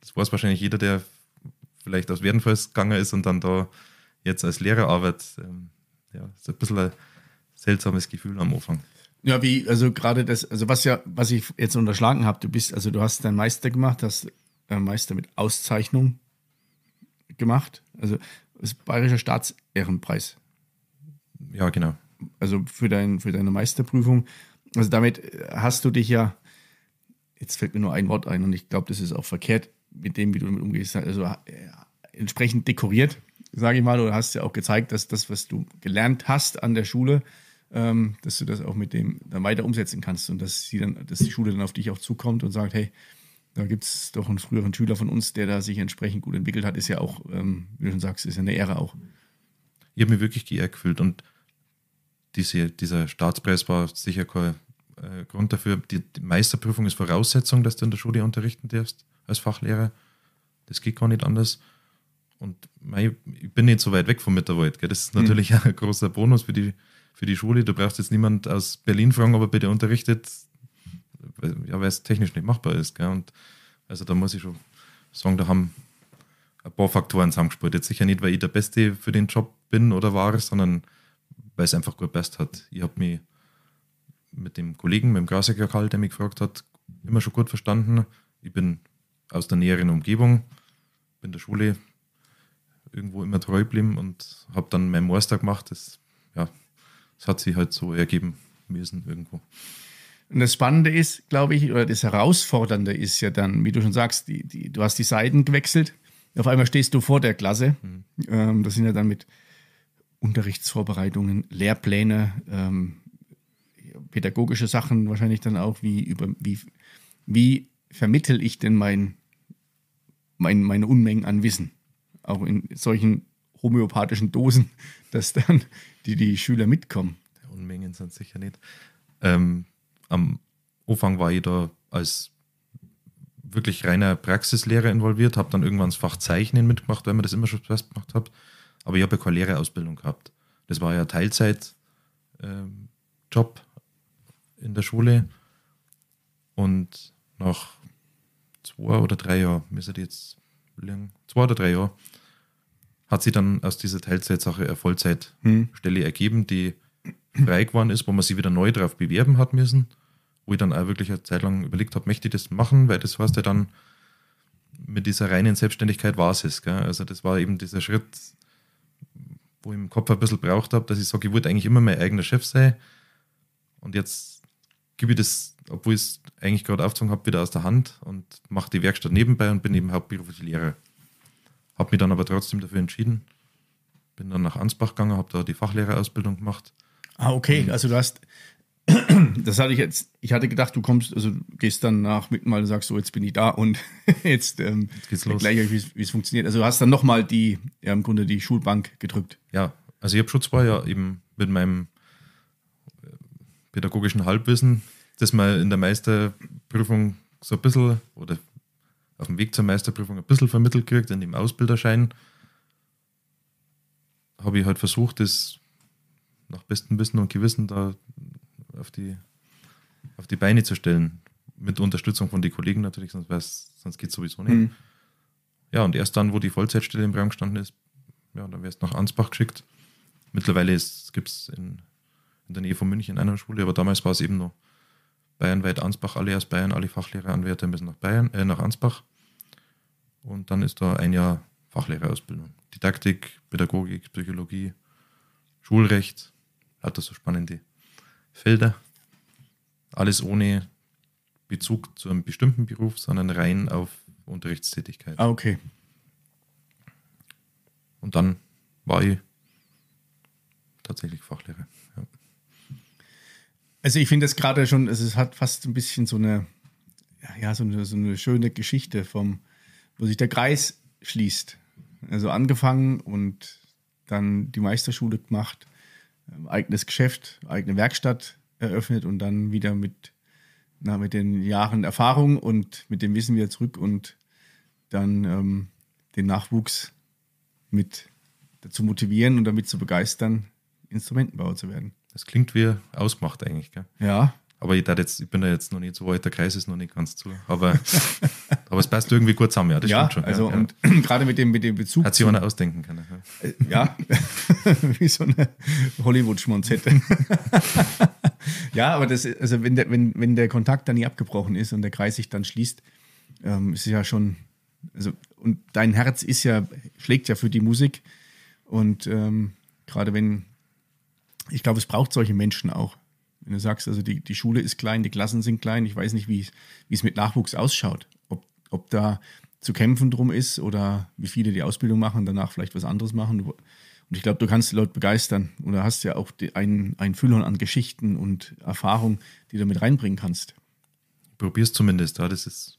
Speaker 1: Das weiß wahrscheinlich jeder, der vielleicht aus Werdenfels gegangen ist und dann da jetzt als Lehrer arbeitet. Ähm, ja, ist ein bisschen ein seltsames Gefühl am Anfang.
Speaker 2: Ja, wie, also gerade das, also was ja, was ich jetzt unterschlagen habe, du bist, also du hast deinen Meister gemacht, hast äh, Meister mit Auszeichnung gemacht, also das Bayerischer Staatsehrenpreis. Ja, genau. Also für, dein, für deine Meisterprüfung. Also damit hast du dich ja, jetzt fällt mir nur ein Wort ein und ich glaube, das ist auch verkehrt mit dem, wie du damit umgehst, also äh, entsprechend dekoriert, sage ich mal, oder hast ja auch gezeigt, dass das, was du gelernt hast an der Schule, ähm, dass du das auch mit dem dann weiter umsetzen kannst und dass sie dann, dass die Schule dann auf dich auch zukommt und sagt, hey, da gibt es doch einen früheren Schüler von uns, der da sich entsprechend gut
Speaker 1: entwickelt hat, ist ja auch, ähm, wie du schon sagst, ist ja eine Ehre auch. Ich habe mich wirklich geehrt gefühlt und diese, dieser Staatspreis war sicher kein äh, Grund dafür. Die, die, Meisterprüfung ist Voraussetzung, dass du in der Schule unterrichten darfst als Fachlehrer. Das geht gar nicht anders. Und mein, ich bin nicht so weit weg vom Mitarbeit. Das ist mhm. natürlich hm. ein großer Bonus für die für die Schule. Du brauchst jetzt niemand aus Berlin fragen, ob er bitte unterrichtet, ja, weil es technisch nicht machbar ist. Gell? Und also da muss ich schon sagen, da haben ein paar Faktoren zusammengespielt. Jetzt sicher nicht, weil ich der Beste für den Job bin oder war, sondern weil es einfach gut best hat. Ich habe mich mit dem Kollegen, mit dem Grasiker Karl, der mich gefragt hat, immer schon gut verstanden. Ich bin aus der näheren Umgebung, bin der Schule irgendwo immer treu geblieben und habe dann meinen Master gemacht. Das ja, es hat sich halt so ergeben müssen irgendwo. Und das Spannende ist,
Speaker 2: glaube ich, oder das Herausfordernde ist ja dann, wie du schon sagst, die, die, du hast die Seiten gewechselt. Auf einmal stehst du vor der Klasse. Mhm. Ähm, das sind ja dann mit Unterrichtsvorbereitungen, Lehrpläne, ähm, pädagogische Sachen wahrscheinlich dann auch, wie, über, wie, wie vermittel ich denn mein, mein, meine Unmengen an Wissen? Auch in solchen homöopathischen Dosen, dass dann die, die Schüler mitkommen. Unmengen sind sicher nicht.
Speaker 1: Ähm, am Anfang war ich da als wirklich reiner Praxislehrer involviert, habe dann irgendwann das Fach Zeichnen mitgemacht, weil man das immer schon fest gemacht hat. Aber ich habe ja keine Lehrerausbildung gehabt. Das war ja Teilzeitjob ähm, in der Schule. Und nach zwei oder drei Jahren, mir jetzt lang, zwei oder drei Jahren, hat sie dann aus dieser Teilzeitsache eine Vollzeitstelle hm. ergeben, die frei geworden ist, wo man sie wieder neu drauf bewerben hat müssen, wo ich dann auch wirklich eine Zeit lang überlegt habe, möchte ich das machen, weil das heißt ja dann, mit dieser reinen Selbstständigkeit war es Gell? Also das war eben dieser Schritt, wo ich im Kopf ein bisschen braucht habe, dass ich sage, ich wollte eigentlich immer mein eigener Chef sein und jetzt gebe ich das, obwohl ich es eigentlich gerade aufgezogen habe, wieder aus der Hand und mache die Werkstatt nebenbei und bin eben hauptberuflich Lehrer. Habe mich dann aber trotzdem dafür entschieden. Bin dann nach Ansbach gegangen, habe da die Fachlehrerausbildung gemacht. Ah, okay. Und also du hast, das hatte ich jetzt, ich hatte gedacht, du kommst, also
Speaker 2: gehst dann nach mal und sagst so, jetzt bin ich da und jetzt, ähm, jetzt geht's los. gleich wie es funktioniert.
Speaker 1: Also du hast dann nochmal die, ja, im Grunde die Schulbank gedrückt. Ja, also ich habe Schutz zwei ja eben mit meinem äh, pädagogischen Halbwissen, das man in der Meisterprüfung so ein bisschen oder auf dem Weg zur Meisterprüfung ein bisschen vermittelt kriegt in dem Ausbilderschein, habe ich halt versucht, das nach bestem Wissen und Gewissen da auf die, auf die Beine zu stellen. Mit Unterstützung von den Kollegen natürlich, sonst, sonst geht es sowieso nicht. Mhm. Ja, und erst dann, wo die Vollzeitstelle im Raum gestanden ist, ja, dann wäre es nach Ansbach geschickt. Mittlerweile gibt es in, in der Nähe von München eine Schule, aber damals war es eben noch bayernweit Ansbach, alle aus Bayern, alle Fachlehreranwärter müssen nach Bayern, äh, nach Ansbach. Und dann ist da ein Jahr Fachlehrerausbildung. Didaktik, Pädagogik, Psychologie, Schulrecht, hat das so spannende Felder. Alles ohne Bezug zu einem bestimmten Beruf, sondern rein auf Unterrichtstätigkeit. Ah, okay. Und dann war ich tatsächlich Fachlehrer.
Speaker 2: Also ich finde das gerade schon, also es hat fast ein bisschen so eine, ja, so eine, so eine schöne Geschichte vom, wo sich der Kreis schließt. Also angefangen und dann die Meisterschule gemacht, eigenes Geschäft, eigene Werkstatt eröffnet und dann wieder mit, na, mit den Jahren Erfahrung und mit dem Wissen wieder zurück und dann ähm, den Nachwuchs mit dazu motivieren und damit zu begeistern, Instrumentenbauer zu werden.
Speaker 1: Das klingt wie ausgemacht eigentlich, gell? Ja. Aber ich, jetzt, ich bin da jetzt noch nicht so weit, der Kreis ist noch nicht ganz zu. Aber, aber es passt irgendwie gut zusammen, ja, das ja, stimmt schon. Also ja, und ja. gerade mit dem, mit dem Bezug. Hat sich jemand ausdenken können. Ja,
Speaker 2: äh, wie so eine Hollywood-Schmonzette. ja, aber das, also wenn der, wenn, wenn der Kontakt dann nicht abgebrochen ist und der Kreis sich dann schließt, ähm, ist ja schon. Also, und dein Herz ist ja, schlägt ja für die Musik. Und ähm, gerade wenn ich glaube, es braucht solche Menschen auch. Wenn du sagst, also die, die Schule ist klein, die Klassen sind klein, ich weiß nicht, wie es mit Nachwuchs ausschaut. Ob, ob da zu kämpfen drum ist oder wie viele die Ausbildung machen und danach vielleicht was anderes machen. Und ich glaube, du kannst die Leute begeistern oder hast ja auch die,
Speaker 1: einen, einen Füllhorn an Geschichten und Erfahrung, die du mit reinbringen kannst. Probier es zumindest, ja, das ist,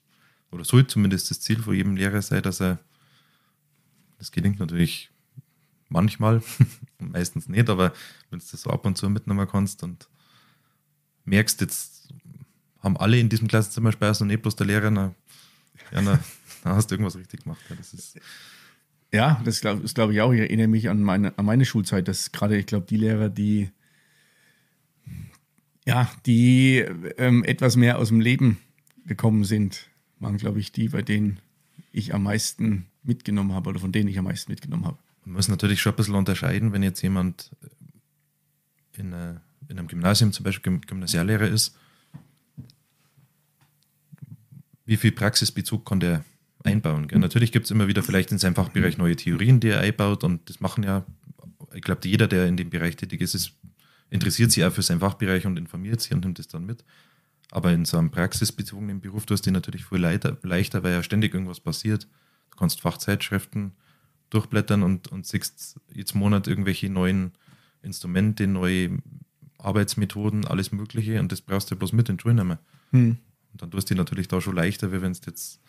Speaker 1: oder soll zumindest das Ziel von jedem Lehrer sein, dass er, das gelingt natürlich manchmal, meistens nicht, aber wenn du das so ab und zu mitnehmen kannst und merkst, jetzt haben alle in diesem Klassenzimmer Spaß und nicht bloß der Lehrer, na, ja, na, na hast du irgendwas richtig gemacht. Ja, das
Speaker 2: Ja, das glaube glaub ich auch. Ich erinnere mich an meine, an meine Schulzeit, dass gerade, ich glaube, die Lehrer, die ja, die ähm, etwas mehr aus dem Leben gekommen sind, waren, glaube ich, die, bei denen ich am meisten mitgenommen habe
Speaker 1: oder von denen ich am meisten mitgenommen habe. Man muss natürlich schon ein bisschen unterscheiden, wenn jetzt jemand äh, in, eine, äh, in einem Gymnasium zum Beispiel Gymnasiallehrer ist, wie viel Praxisbezug kann der einbauen? Gell? Natürlich gibt es immer wieder vielleicht in seinem Fachbereich neue Theorien, die er einbaut und das machen ja, ich glaube, jeder, der in dem Bereich tätig ist, ist interessiert sich auch für seinen Fachbereich und informiert sich und nimmt es dann mit. Aber in so einem praxisbezogenen Beruf, du hast den natürlich viel leichter, leichter, weil ja ständig irgendwas passiert. Du kannst Fachzeitschriften durchblättern und, und siehst jetzt Monat irgendwelche neuen Instrumente, neue Arbeitsmethoden, alles Mögliche und das brauchst du ja bloß mit in die Schule Hm. Und dann tust du dich natürlich da schon leichter, wie wenn du jetzt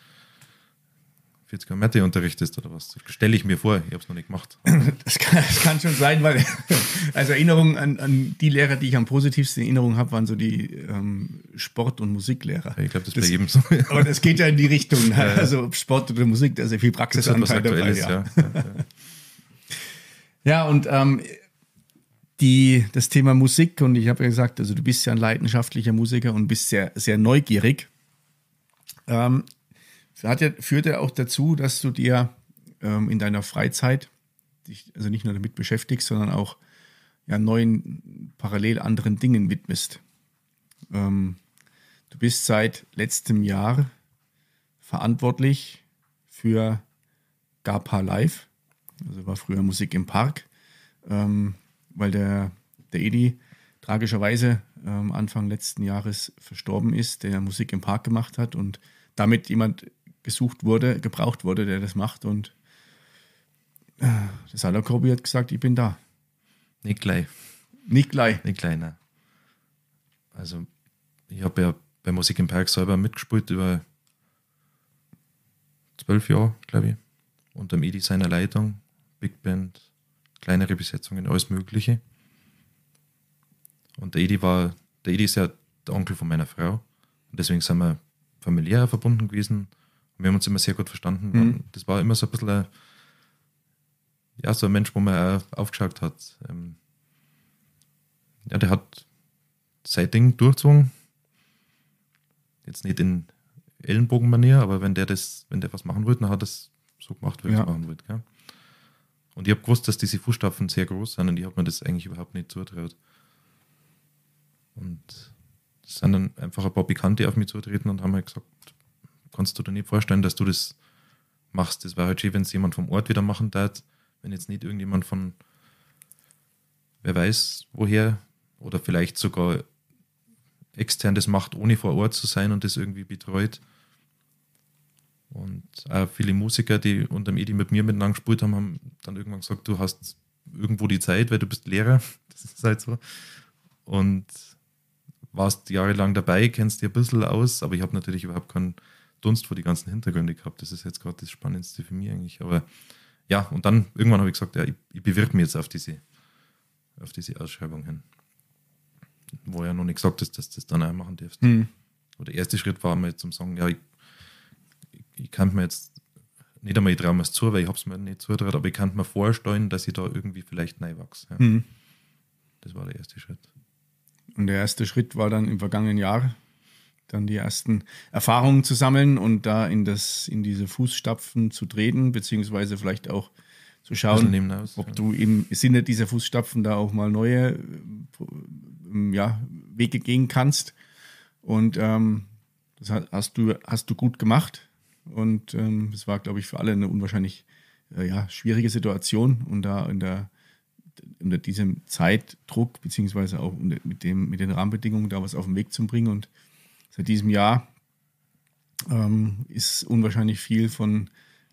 Speaker 1: 40er Mathe unterrichtest oder was? Stelle ich mir vor, ich habe es noch nicht gemacht.
Speaker 2: Das kann, das kann, schon sein, weil als Erinnerung an, an, die Lehrer, die ich am positivsten in Erinnerung habe, waren so die ähm, Sport- und Musiklehrer. ich glaube, das, das bei jedem so. Aber das geht ja in die Richtung, ne? ja, also ob Sport oder Musik, da ist ja viel Praxisanteil dabei. Ja. ja, und ähm, die, das Thema Musik, und ich habe ja gesagt, also du bist ja ein leidenschaftlicher Musiker und bist sehr, sehr neugierig. Ähm, hat ja, führt ja auch dazu, dass du dir ähm, in deiner Freizeit dich also nicht nur damit beschäftigst, sondern auch ja, neuen, parallel anderen Dingen widmest. Ähm, du bist seit letztem Jahr verantwortlich für GAPA Live. Also war früher Musik im Park, ähm, weil der, der Edi tragischerweise ähm, Anfang letzten Jahres verstorben ist, der Musik im Park gemacht hat und damit jemand gesucht wurde, gebraucht wurde, der das macht. Und äh, der
Speaker 1: Salakobi hat gesagt, ich bin da. Nicht Nicht gleich. gleich. Nicht gleich, nein. Also ich habe ja bei Musik im Park selber mitgespielt über zwölf Jahre, glaube ich. Unter Edi seiner Leitung, Big Band, kleinere Besetzungen, alles Mögliche. Und der Edi war, der Edi ist ja der Onkel von meiner Frau. Und deswegen sind wir familiär verbunden gewesen wir haben uns immer sehr gut verstanden. Mhm. Das war immer so ein bisschen ein, ja, so ein Mensch, wo man aufgeschaut hat. Ähm, ja, der hat sein Ding durchgezogen. Jetzt nicht in Ellenbogenmanier, aber wenn der das, wenn der was machen wollte, dann hat er es so gemacht, wie er ja. es machen wollte. Gell? Und ich habe gewusst, dass diese Fußstapfen sehr groß sind und ich habe mir das eigentlich überhaupt nicht zutraut. Und es sind dann einfach ein paar Bekannte auf mich zutreten und haben mir halt gesagt, kannst du dir nicht vorstellen, dass du das machst. Das wäre halt schön, wenn es jemand vom Ort wieder machen darf, wenn jetzt nicht irgendjemand von, wer weiß woher, oder vielleicht sogar extern das macht, ohne vor Ort zu sein und das irgendwie betreut. Und auch viele Musiker, die unter dem Edi mit mir miteinander gespielt haben, haben dann irgendwann gesagt, du hast irgendwo die Zeit, weil du bist Lehrer. Das ist halt so. Und warst jahrelang dabei, kennst dir ein bisschen aus, aber ich habe natürlich überhaupt keinen Dunst vor die ganzen Hintergründe gehabt. Das ist jetzt gerade das Spannendste für mich eigentlich. Aber ja, und dann irgendwann habe ich gesagt, ja, ich, ich bewirb mich jetzt auf diese, auf diese Ausschreibung hin. Wo ja noch nicht gesagt ist, dass du das dann auch machen darfst. Hm. Aber der erste Schritt war mal zum Sagen, ja, ich, ich, ich kann mir jetzt nicht einmal, ich traue es zu, weil ich habe es mir nicht zutraut, aber ich kann mir vorstellen, dass ich da irgendwie vielleicht reinwachse. Ja. Hm. Das war der erste Schritt. Und der erste Schritt war dann im vergangenen Jahr? dann die ersten
Speaker 2: Erfahrungen zu sammeln und da in, das, in diese Fußstapfen zu treten, beziehungsweise vielleicht auch zu schauen, hinaus, ne? ob ja. du im Sinne dieser Fußstapfen da auch mal neue äh, ja, Wege gehen kannst. Und ähm, das hast du, hast du gut gemacht. Und ähm, es ähm, war, glaube ich, für alle eine unwahrscheinlich äh, ja, schwierige Situation. Und da in der, unter diesem Zeitdruck, beziehungsweise auch mit, dem, mit den Rahmenbedingungen da was auf den Weg zu bringen. Und seit diesem Jahr ähm, ist unwahrscheinlich viel von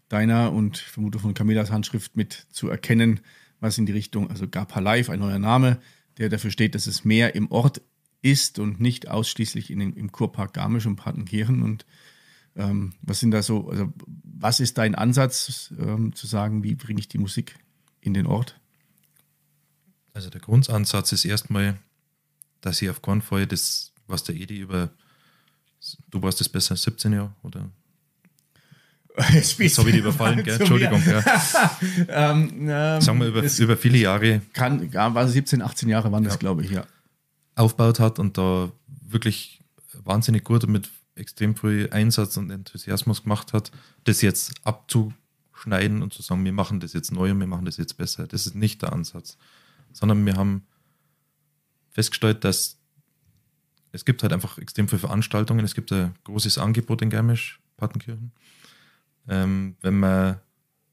Speaker 2: deiner und ich vermute von Camillas Handschrift mit zu erkennen, was in die Richtung, also Gapa Live, ein neuer Name, der dafür steht, dass es mehr im Ort ist und nicht ausschließlich in im Kurpark Garmisch und Partenkirchen. Und ähm, was sind da so, also was ist dein Ansatz ähm, zu sagen, wie bringe ich die Musik in den Ort?
Speaker 1: Also der Grundansatz ist erstmal, dass ich auf keinen Fall das, was der Edi über Du warst das besser, 17 Jahre oder? Jetzt, habe ich die überfallen, gell? Entschuldigung. Ja.
Speaker 2: ähm, ähm, Sagen wir über, über viele Jahre. Kann, ja, war 17, 18
Speaker 1: Jahre waren das, glaube ich, ja. Aufgebaut hat und da wirklich wahnsinnig gut und mit extrem früh Einsatz und Enthusiasmus gemacht hat, das jetzt abzuschneiden und zu sagen, wir machen das jetzt neu und wir machen das jetzt besser. Das ist nicht der Ansatz, sondern wir haben festgestellt, dass es gibt halt einfach extrem viele Veranstaltungen. Es gibt ein großes Angebot in Garmisch, Partenkirchen. Ähm, wenn man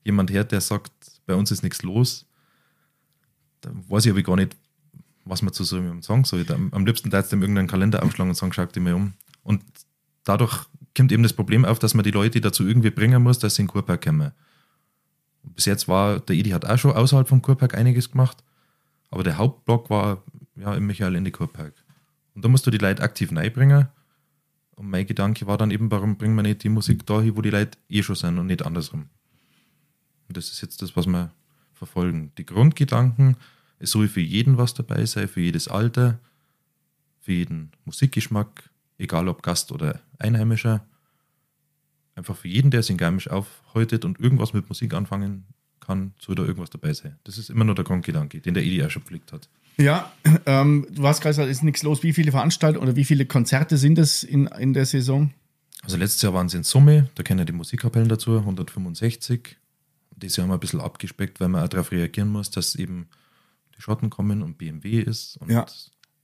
Speaker 1: jemand hört, der sagt, bei uns ist nichts los, dann weiß ich aber gar nicht, was man zu so einem sagen soll. Am, am liebsten da jetzt dem irgendeinen Kalender aufschlagen und sagen, schau die mal um. Und dadurch kommt eben das Problem auf, dass man die Leute dazu irgendwie bringen muss, dass sie in den Kurpark kommen. Bis jetzt war, der Edi hat auch schon außerhalb vom Kurpark einiges gemacht, aber der Hauptblock war ja im Michael Ende Kurpark. Und da musst du die Leute aktiv reinbringen. Und mein Gedanke war dann eben, warum bringen wir nicht die Musik dahin, wo die Leute eh schon sind und nicht andersrum. Und das ist jetzt das, was wir verfolgen. Die Grundgedanken, es soll für jeden was dabei sein, für jedes Alter, für jeden Musikgeschmack, egal ob Gast oder Einheimischer. Einfach für jeden, der sich in Garmisch aufhäutet und irgendwas mit Musik anfangen kann, soll da irgendwas dabei sein. Das ist immer nur der Grundgedanke, den der Edi auch schon pflegt hat. Ja,
Speaker 2: ähm, du hast gerade gesagt, ist nichts los. Wie viele Veranstaltungen oder wie viele Konzerte sind es in, in der Saison?
Speaker 1: Also letztes Jahr waren es in Summe, da kennen ja die Musikkapellen dazu, 165. Dieses Jahr haben wir ein bisschen abgespeckt, weil man auch darauf reagieren muss, dass eben die Schotten kommen und BMW ist und ja.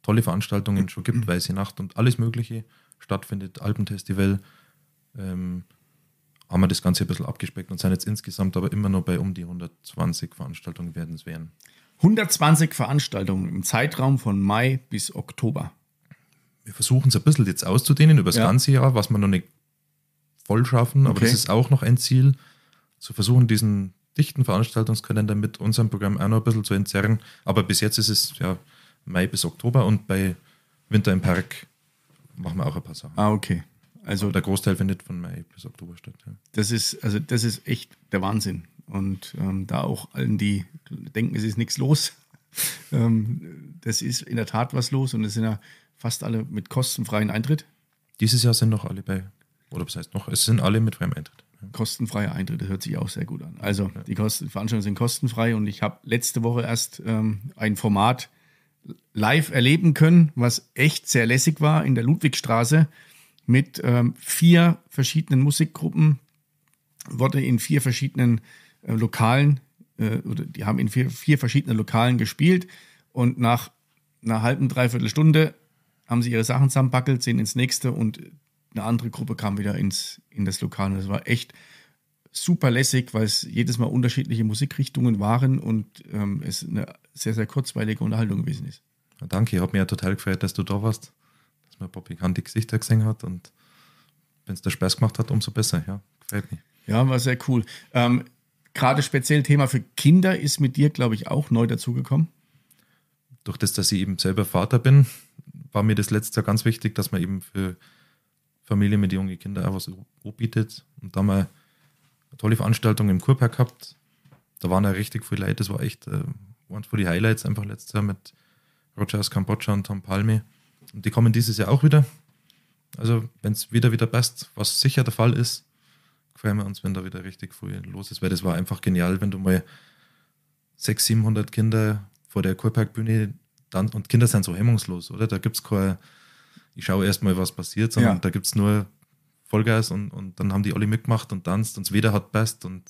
Speaker 1: tolle Veranstaltungen schon gibt, Weiße Nacht und alles Mögliche stattfindet, Alpenfestival. Ähm, haben wir das Ganze ein bisschen abgespeckt und sind jetzt insgesamt aber immer noch bei um die 120 Veranstaltungen werden es wären. 120 Veranstaltungen im Zeitraum von Mai bis Oktober. Wir versuchen es ein bisschen jetzt auszudehnen über das ja. ganze Jahr, was wir noch nicht voll schaffen, aber okay. das ist auch noch ein Ziel, zu versuchen, diesen dichten Veranstaltungskalender mit unserem Programm auch noch ein bisschen zu entzerren. Aber bis jetzt ist es ja Mai bis Oktober und bei Winter im Park machen wir auch ein paar Sachen. Ah, okay. Also aber der Großteil findet von Mai bis Oktober statt. Ja. Das ist, also das ist echt der Wahnsinn. Und
Speaker 2: ähm, da auch allen, die denken, es ist nichts los, ähm, das ist in der Tat was los und es sind ja fast alle mit kostenfreien Eintritt. Dieses Jahr sind noch alle bei,
Speaker 1: oder was heißt noch, es sind alle mit freiem
Speaker 2: Eintritt. Kostenfreier Eintritt, das hört sich auch sehr gut an. Also die Kosten, Veranstaltungen sind kostenfrei und ich habe letzte Woche erst ähm, ein Format live erleben können, was echt sehr lässig war in der Ludwigstraße mit ähm, vier verschiedenen Musikgruppen, wurde in vier verschiedenen äh, lokalen, äh, oder die haben in vier, vier verschiedenen Lokalen gespielt und nach einer halben, dreiviertel Stunde haben sie ihre Sachen zusammenpackelt, sind ins nächste und eine andere Gruppe kam wieder ins, in das Lokal. Und das war echt super lässig, weil es jedes Mal unterschiedliche Musikrichtungen waren und ähm, es eine sehr, sehr kurzweilige Unterhaltung gewesen ist.
Speaker 1: Ja, danke, ich habe mir ja total gefreut, dass du da warst, dass man ein paar bekannte Gesichter gesehen hat und wenn es dir Spaß gemacht hat, umso besser. Ja,
Speaker 2: gefällt mir. Ja, war sehr cool. Ähm, gerade speziell Thema für Kinder ist mit dir, glaube ich, auch neu dazugekommen.
Speaker 1: Durch das, dass ich eben selber Vater bin, war mir das letzte Jahr ganz wichtig, dass man eben für Familien mit jungen Kindern auch was bietet. Und da haben wir eine tolle Veranstaltung im Kurpark gehabt. Da waren ja richtig viele Leute. Das war echt äh, eins von die Highlights einfach letztes Jahr mit Roger aus Kambodscha und Tom Palme. Und die kommen dieses Jahr auch wieder. Also, wenn es wieder wieder passt, was sicher der Fall ist, freuen wir uns, wenn da wieder richtig früh los ist, weil das war einfach genial, wenn du mal 600, 700 Kinder vor der Kurparkbühne dann, und Kinder sind so hemmungslos, oder? Da gibt es kein, ich schaue erstmal, was passiert, sondern ja. da gibt es nur Vollgas und, und dann haben die alle mitgemacht und tanzt und es wieder hat passt und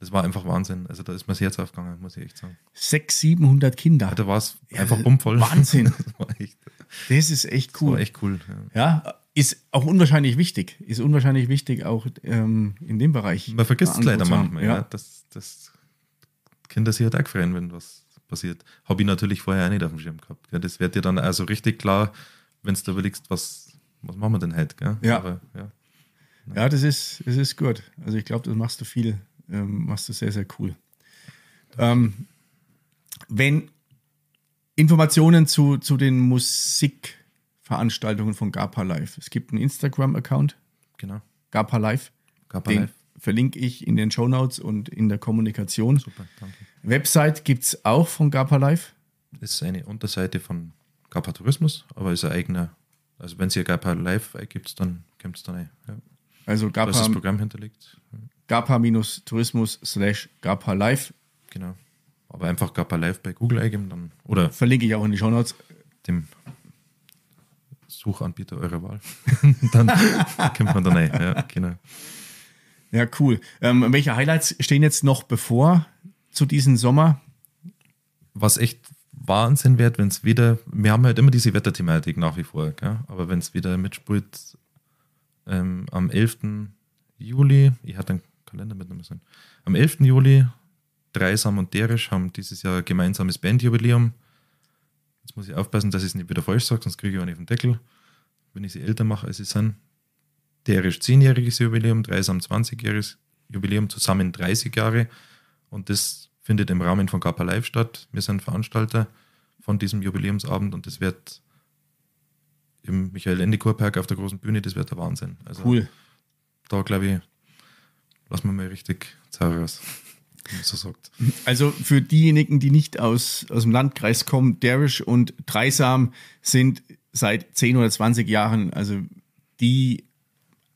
Speaker 1: das war einfach Wahnsinn. Also da ist mir das Herz aufgegangen, muss ich echt sagen.
Speaker 2: 600, 700 Kinder. Ja, da war es einfach bummvoll. Wahnsinn. das, war echt, das ist echt cool. Das war echt cool. ja, ja ist auch unwahrscheinlich wichtig. Ist unwahrscheinlich wichtig auch ähm, in dem Bereich. Man vergisst es leider manchmal, ja. ja.
Speaker 1: Das, das Kinder sich halt auch freuen, wenn was passiert. Habe ich natürlich vorher auch nicht auf dem Schirm gehabt. Gell? Das wird dir dann also richtig klar, wenn du überlegst, was, was machen wir denn heute. Gell? Ja. Aber, ja.
Speaker 2: ja. das ist, das ist gut. Also ich glaube, das machst du viel, ähm, machst du sehr, sehr cool. Ähm, wenn Informationen zu, zu den Musik- Veranstaltungen von GAPA Live. Es gibt einen Instagram-Account. Genau. GAPA Live. GAPA den Live. Verlinke ich in den Show Notes und in der Kommunikation.
Speaker 1: Super, danke. Website gibt es auch von GAPA Live. Das ist eine Unterseite von GAPA Tourismus, aber ist ein eigener. Also, wenn es hier GAPA Live gibt, dann kommt es da rein. Ja. Also, GAPA. Das ist das Programm hinterlegt. GAPA-Tourismus slash GAPA Live. Genau. Aber einfach GAPA Live bei Google eingeben, dann. Oder. Verlinke ich auch in die Show Notes. Dem Suchanbieter eurer Wahl. dann kommt man da rein. Ja,
Speaker 2: genau. Ja, cool. Ähm, welche Highlights stehen jetzt noch bevor
Speaker 1: zu diesem Sommer? Was echt Wahnsinn wird, wenn es wieder, wir haben halt immer diese Wetterthematik nach wie vor, gell? aber wenn es wieder mitspielt, ähm, am 11. Juli, ich hatte einen Kalender mitnehmen müssen, am 11. Juli, Dreisam und Derisch haben dieses Jahr gemeinsames Bandjubiläum Jetzt muss ich aufpassen, dass ich es nicht wieder falsch sage, sonst kriege ich auch nicht auf den Deckel, wenn ich sie älter mache, als sie sind. Derisch 10-jähriges Jubiläum, Dreisam 20-jähriges Jubiläum, zusammen 30 Jahre. Und das findet im Rahmen von Kappa Live statt. Wir sind Veranstalter von diesem Jubiläumsabend und das wird im Michael-Ende-Kurpark auf der großen Bühne, das wird der Wahnsinn. Also cool. Da glaube ich, lassen wir mal richtig Zauber raus so sagt.
Speaker 2: Also für diejenigen, die nicht aus, aus dem Landkreis kommen,
Speaker 1: Derisch und
Speaker 2: Dreisam sind seit 10 oder 20 Jahren also die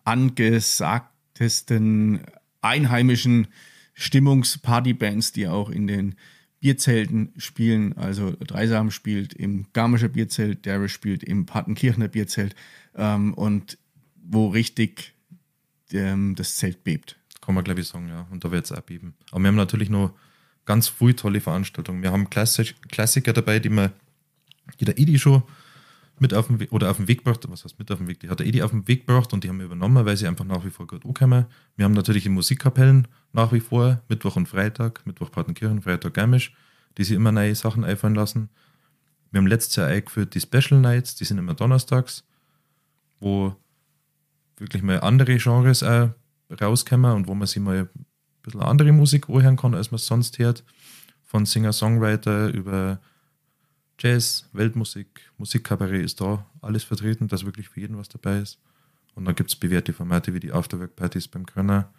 Speaker 2: angesagtesten einheimischen Stimmungs-Party-Bands, die auch in den Bierzelten spielen. Also Dreisam spielt im Garmischer Bierzelt, Derisch spielt im Pattenkirchner Bierzelt ähm, und wo richtig
Speaker 1: ähm, das Zelt bebt kann man glaube ich sagen, ja. Und da wird es abheben. Aber wir haben natürlich noch ganz viele tolle Veranstaltungen. Wir haben Klassik Klassiker dabei, die man, die der Edi schon mit auf den Weg, oder auf den Weg gebracht, was heißt mit auf den Weg, die hat der Edi auf den Weg gebracht und die haben wir übernommen, weil sie einfach nach wie vor gut ankommen. Wir haben natürlich die Musikkapellen nach wie vor, Mittwoch und Freitag, Mittwoch Partenkirchen, Freitag Garmisch, die sich immer neue Sachen einfallen lassen. Wir haben letztes Jahr eingeführt die Special Nights, die sind immer donnerstags, wo wirklich mal andere Genres auch rauskommen und wo man sich mal ein bisschen andere Musik anhören kann, als man es sonst hört. Von Singer-Songwriter über Jazz, Weltmusik, Musikkabarett ist da alles vertreten, dass wirklich für jeden was dabei ist. Und dann gibt es bewährte Formate wie die Afterwork-Partys beim Könner,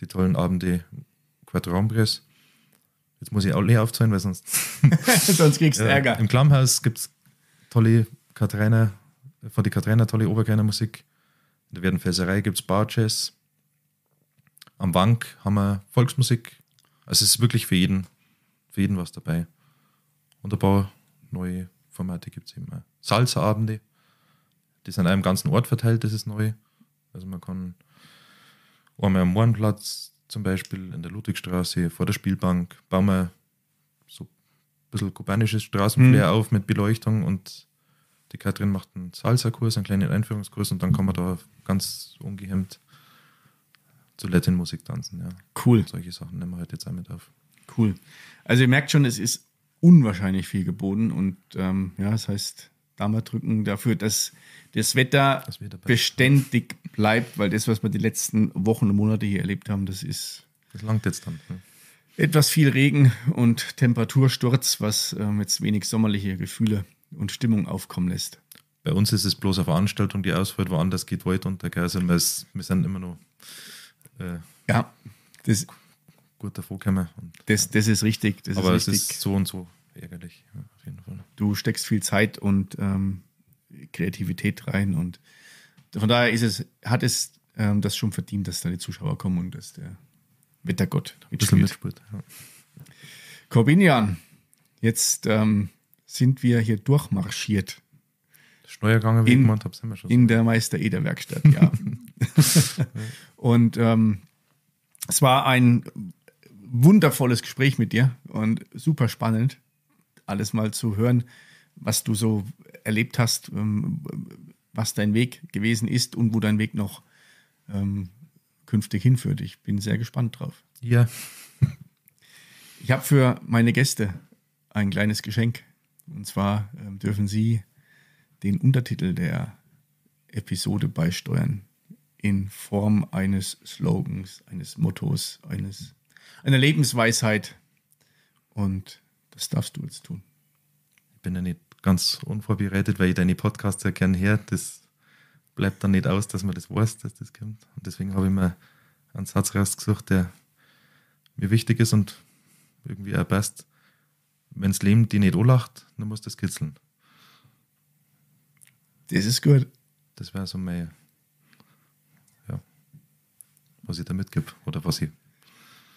Speaker 1: die tollen Abende Quadrampress. Jetzt muss ich auch leer aufzählen, weil sonst. sonst kriegst du äh, Ärger. Im Klammhaus gibt es tolle Katrainer, von die Katrainer tolle Oberkleiner Musik. In der Werdenfelserei gibt es Bar-Jazz. Am Wank haben wir Volksmusik. Also es ist wirklich für jeden, für jeden was dabei. Und ein paar neue Formate gibt es immer. Salsa-Abende, die sind an einem ganzen Ort verteilt, das ist neu. Also man kann einmal am Mohrenplatz zum Beispiel in der Ludwigstraße vor der Spielbank bauen wir so ein bisschen kubanisches Straßenflair mhm. auf mit Beleuchtung und die Katrin macht einen Salsa-Kurs, einen kleinen Einführungskurs und dann kann man da ganz ungehemmt zu Latin Musik tanzen, ja. Cool. Und solche Sachen nehmen wir halt jetzt auch mit auf.
Speaker 2: Cool. Also ihr merkt schon, es ist unwahrscheinlich viel geboten und ähm, ja, das heißt, da mal drücken dafür, dass das Wetter das beständig bleibt, weil das, was wir die letzten Wochen und Monate hier erlebt haben, das ist.
Speaker 1: Das langt jetzt dann. Ne?
Speaker 2: Etwas viel Regen und Temperatursturz, was ähm, jetzt wenig sommerliche Gefühle und
Speaker 1: Stimmung aufkommen lässt. Bei uns ist es bloß eine Veranstaltung, die ausfällt, woanders geht weit unter. Gell? Also wir, wir sind immer noch äh, ja, das gut davor kommen.
Speaker 2: Das, das ist richtig. Das aber ist es ist so
Speaker 1: und so ärgerlich, auf jeden
Speaker 2: Fall. Du steckst viel Zeit und ähm, Kreativität rein und von daher ist es, hat es ähm, das schon verdient, dass deine Zuschauer kommen und dass der Wettergott mitspielt. mitspielt ja. Corbinian, jetzt ähm, sind wir hier durchmarschiert ist neu gegangen, wie in, gemacht hab's immer schon. In der Meister Eder Werkstatt, ja. und ähm, es war ein wundervolles Gespräch mit dir und super spannend, alles mal zu hören, was du so erlebt hast, ähm, was dein Weg gewesen ist und wo dein Weg noch ähm, künftig hinführt. Ich bin sehr gespannt drauf. Ja. Ich habe für meine Gäste ein kleines Geschenk. Und zwar ähm, dürfen sie den Untertitel der Episode beisteuern in Form eines Slogans, eines Mottos, eines, einer Lebensweisheit. Und das darfst du jetzt tun.
Speaker 1: Ich bin ja nicht ganz unvorbereitet, weil ich deine Podcasts ja gern her. Das bleibt dann nicht aus, dass man das weiß, dass das kommt. Und deswegen habe ich mir einen Satz rausgesucht, der mir wichtig ist und irgendwie auch passt. Wenn das Leben die nicht anlacht, dann muss das kitzeln. Das ist gut. Das wäre so mein, ja, was ich da mitgebe oder was ich.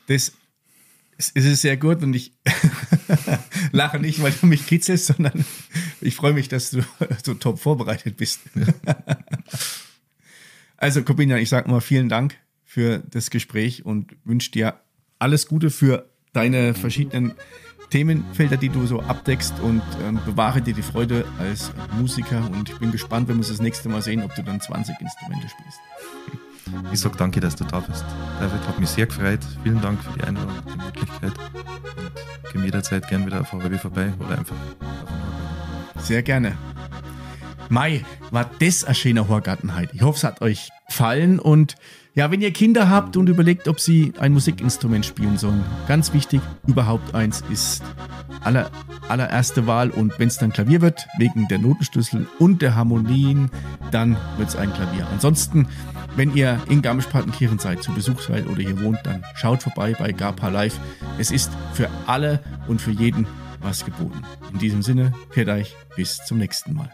Speaker 2: Das ist sehr gut und ich lache nicht, weil du mich kitzelst, sondern ich freue mich, dass du so top vorbereitet bist. also, Kobina, ich sage mal vielen Dank für das Gespräch und wünsche dir alles Gute für deine verschiedenen Themenfelder, die du so abdeckst und ähm, bewahre dir die Freude als Musiker. Und ich bin gespannt, wenn wir uns das nächste Mal sehen, ob du dann 20 Instrumente spielst.
Speaker 1: Ich sage danke, dass du da bist. David hat mich sehr gefreut. Vielen Dank für die Einladung und die Möglichkeit. Und komm jederzeit gern wieder auf HWB vorbei oder einfach. Sehr
Speaker 2: gerne. Mai, war das ein schöner Horgartenheit. Ich hoffe, es hat euch gefallen und ja, wenn ihr Kinder habt und überlegt, ob sie ein Musikinstrument spielen sollen, ganz wichtig, überhaupt eins ist aller, allererste Wahl. Und wenn es dann Klavier wird, wegen der Notenschlüssel und der Harmonien, dann wird es ein Klavier. Ansonsten, wenn ihr in Garmisch-Partenkirchen seid, zu Besuch seid oder hier wohnt, dann schaut vorbei bei Garpa Live. Es ist für alle und für jeden was geboten. In diesem Sinne, Pierdeich, bis zum nächsten Mal.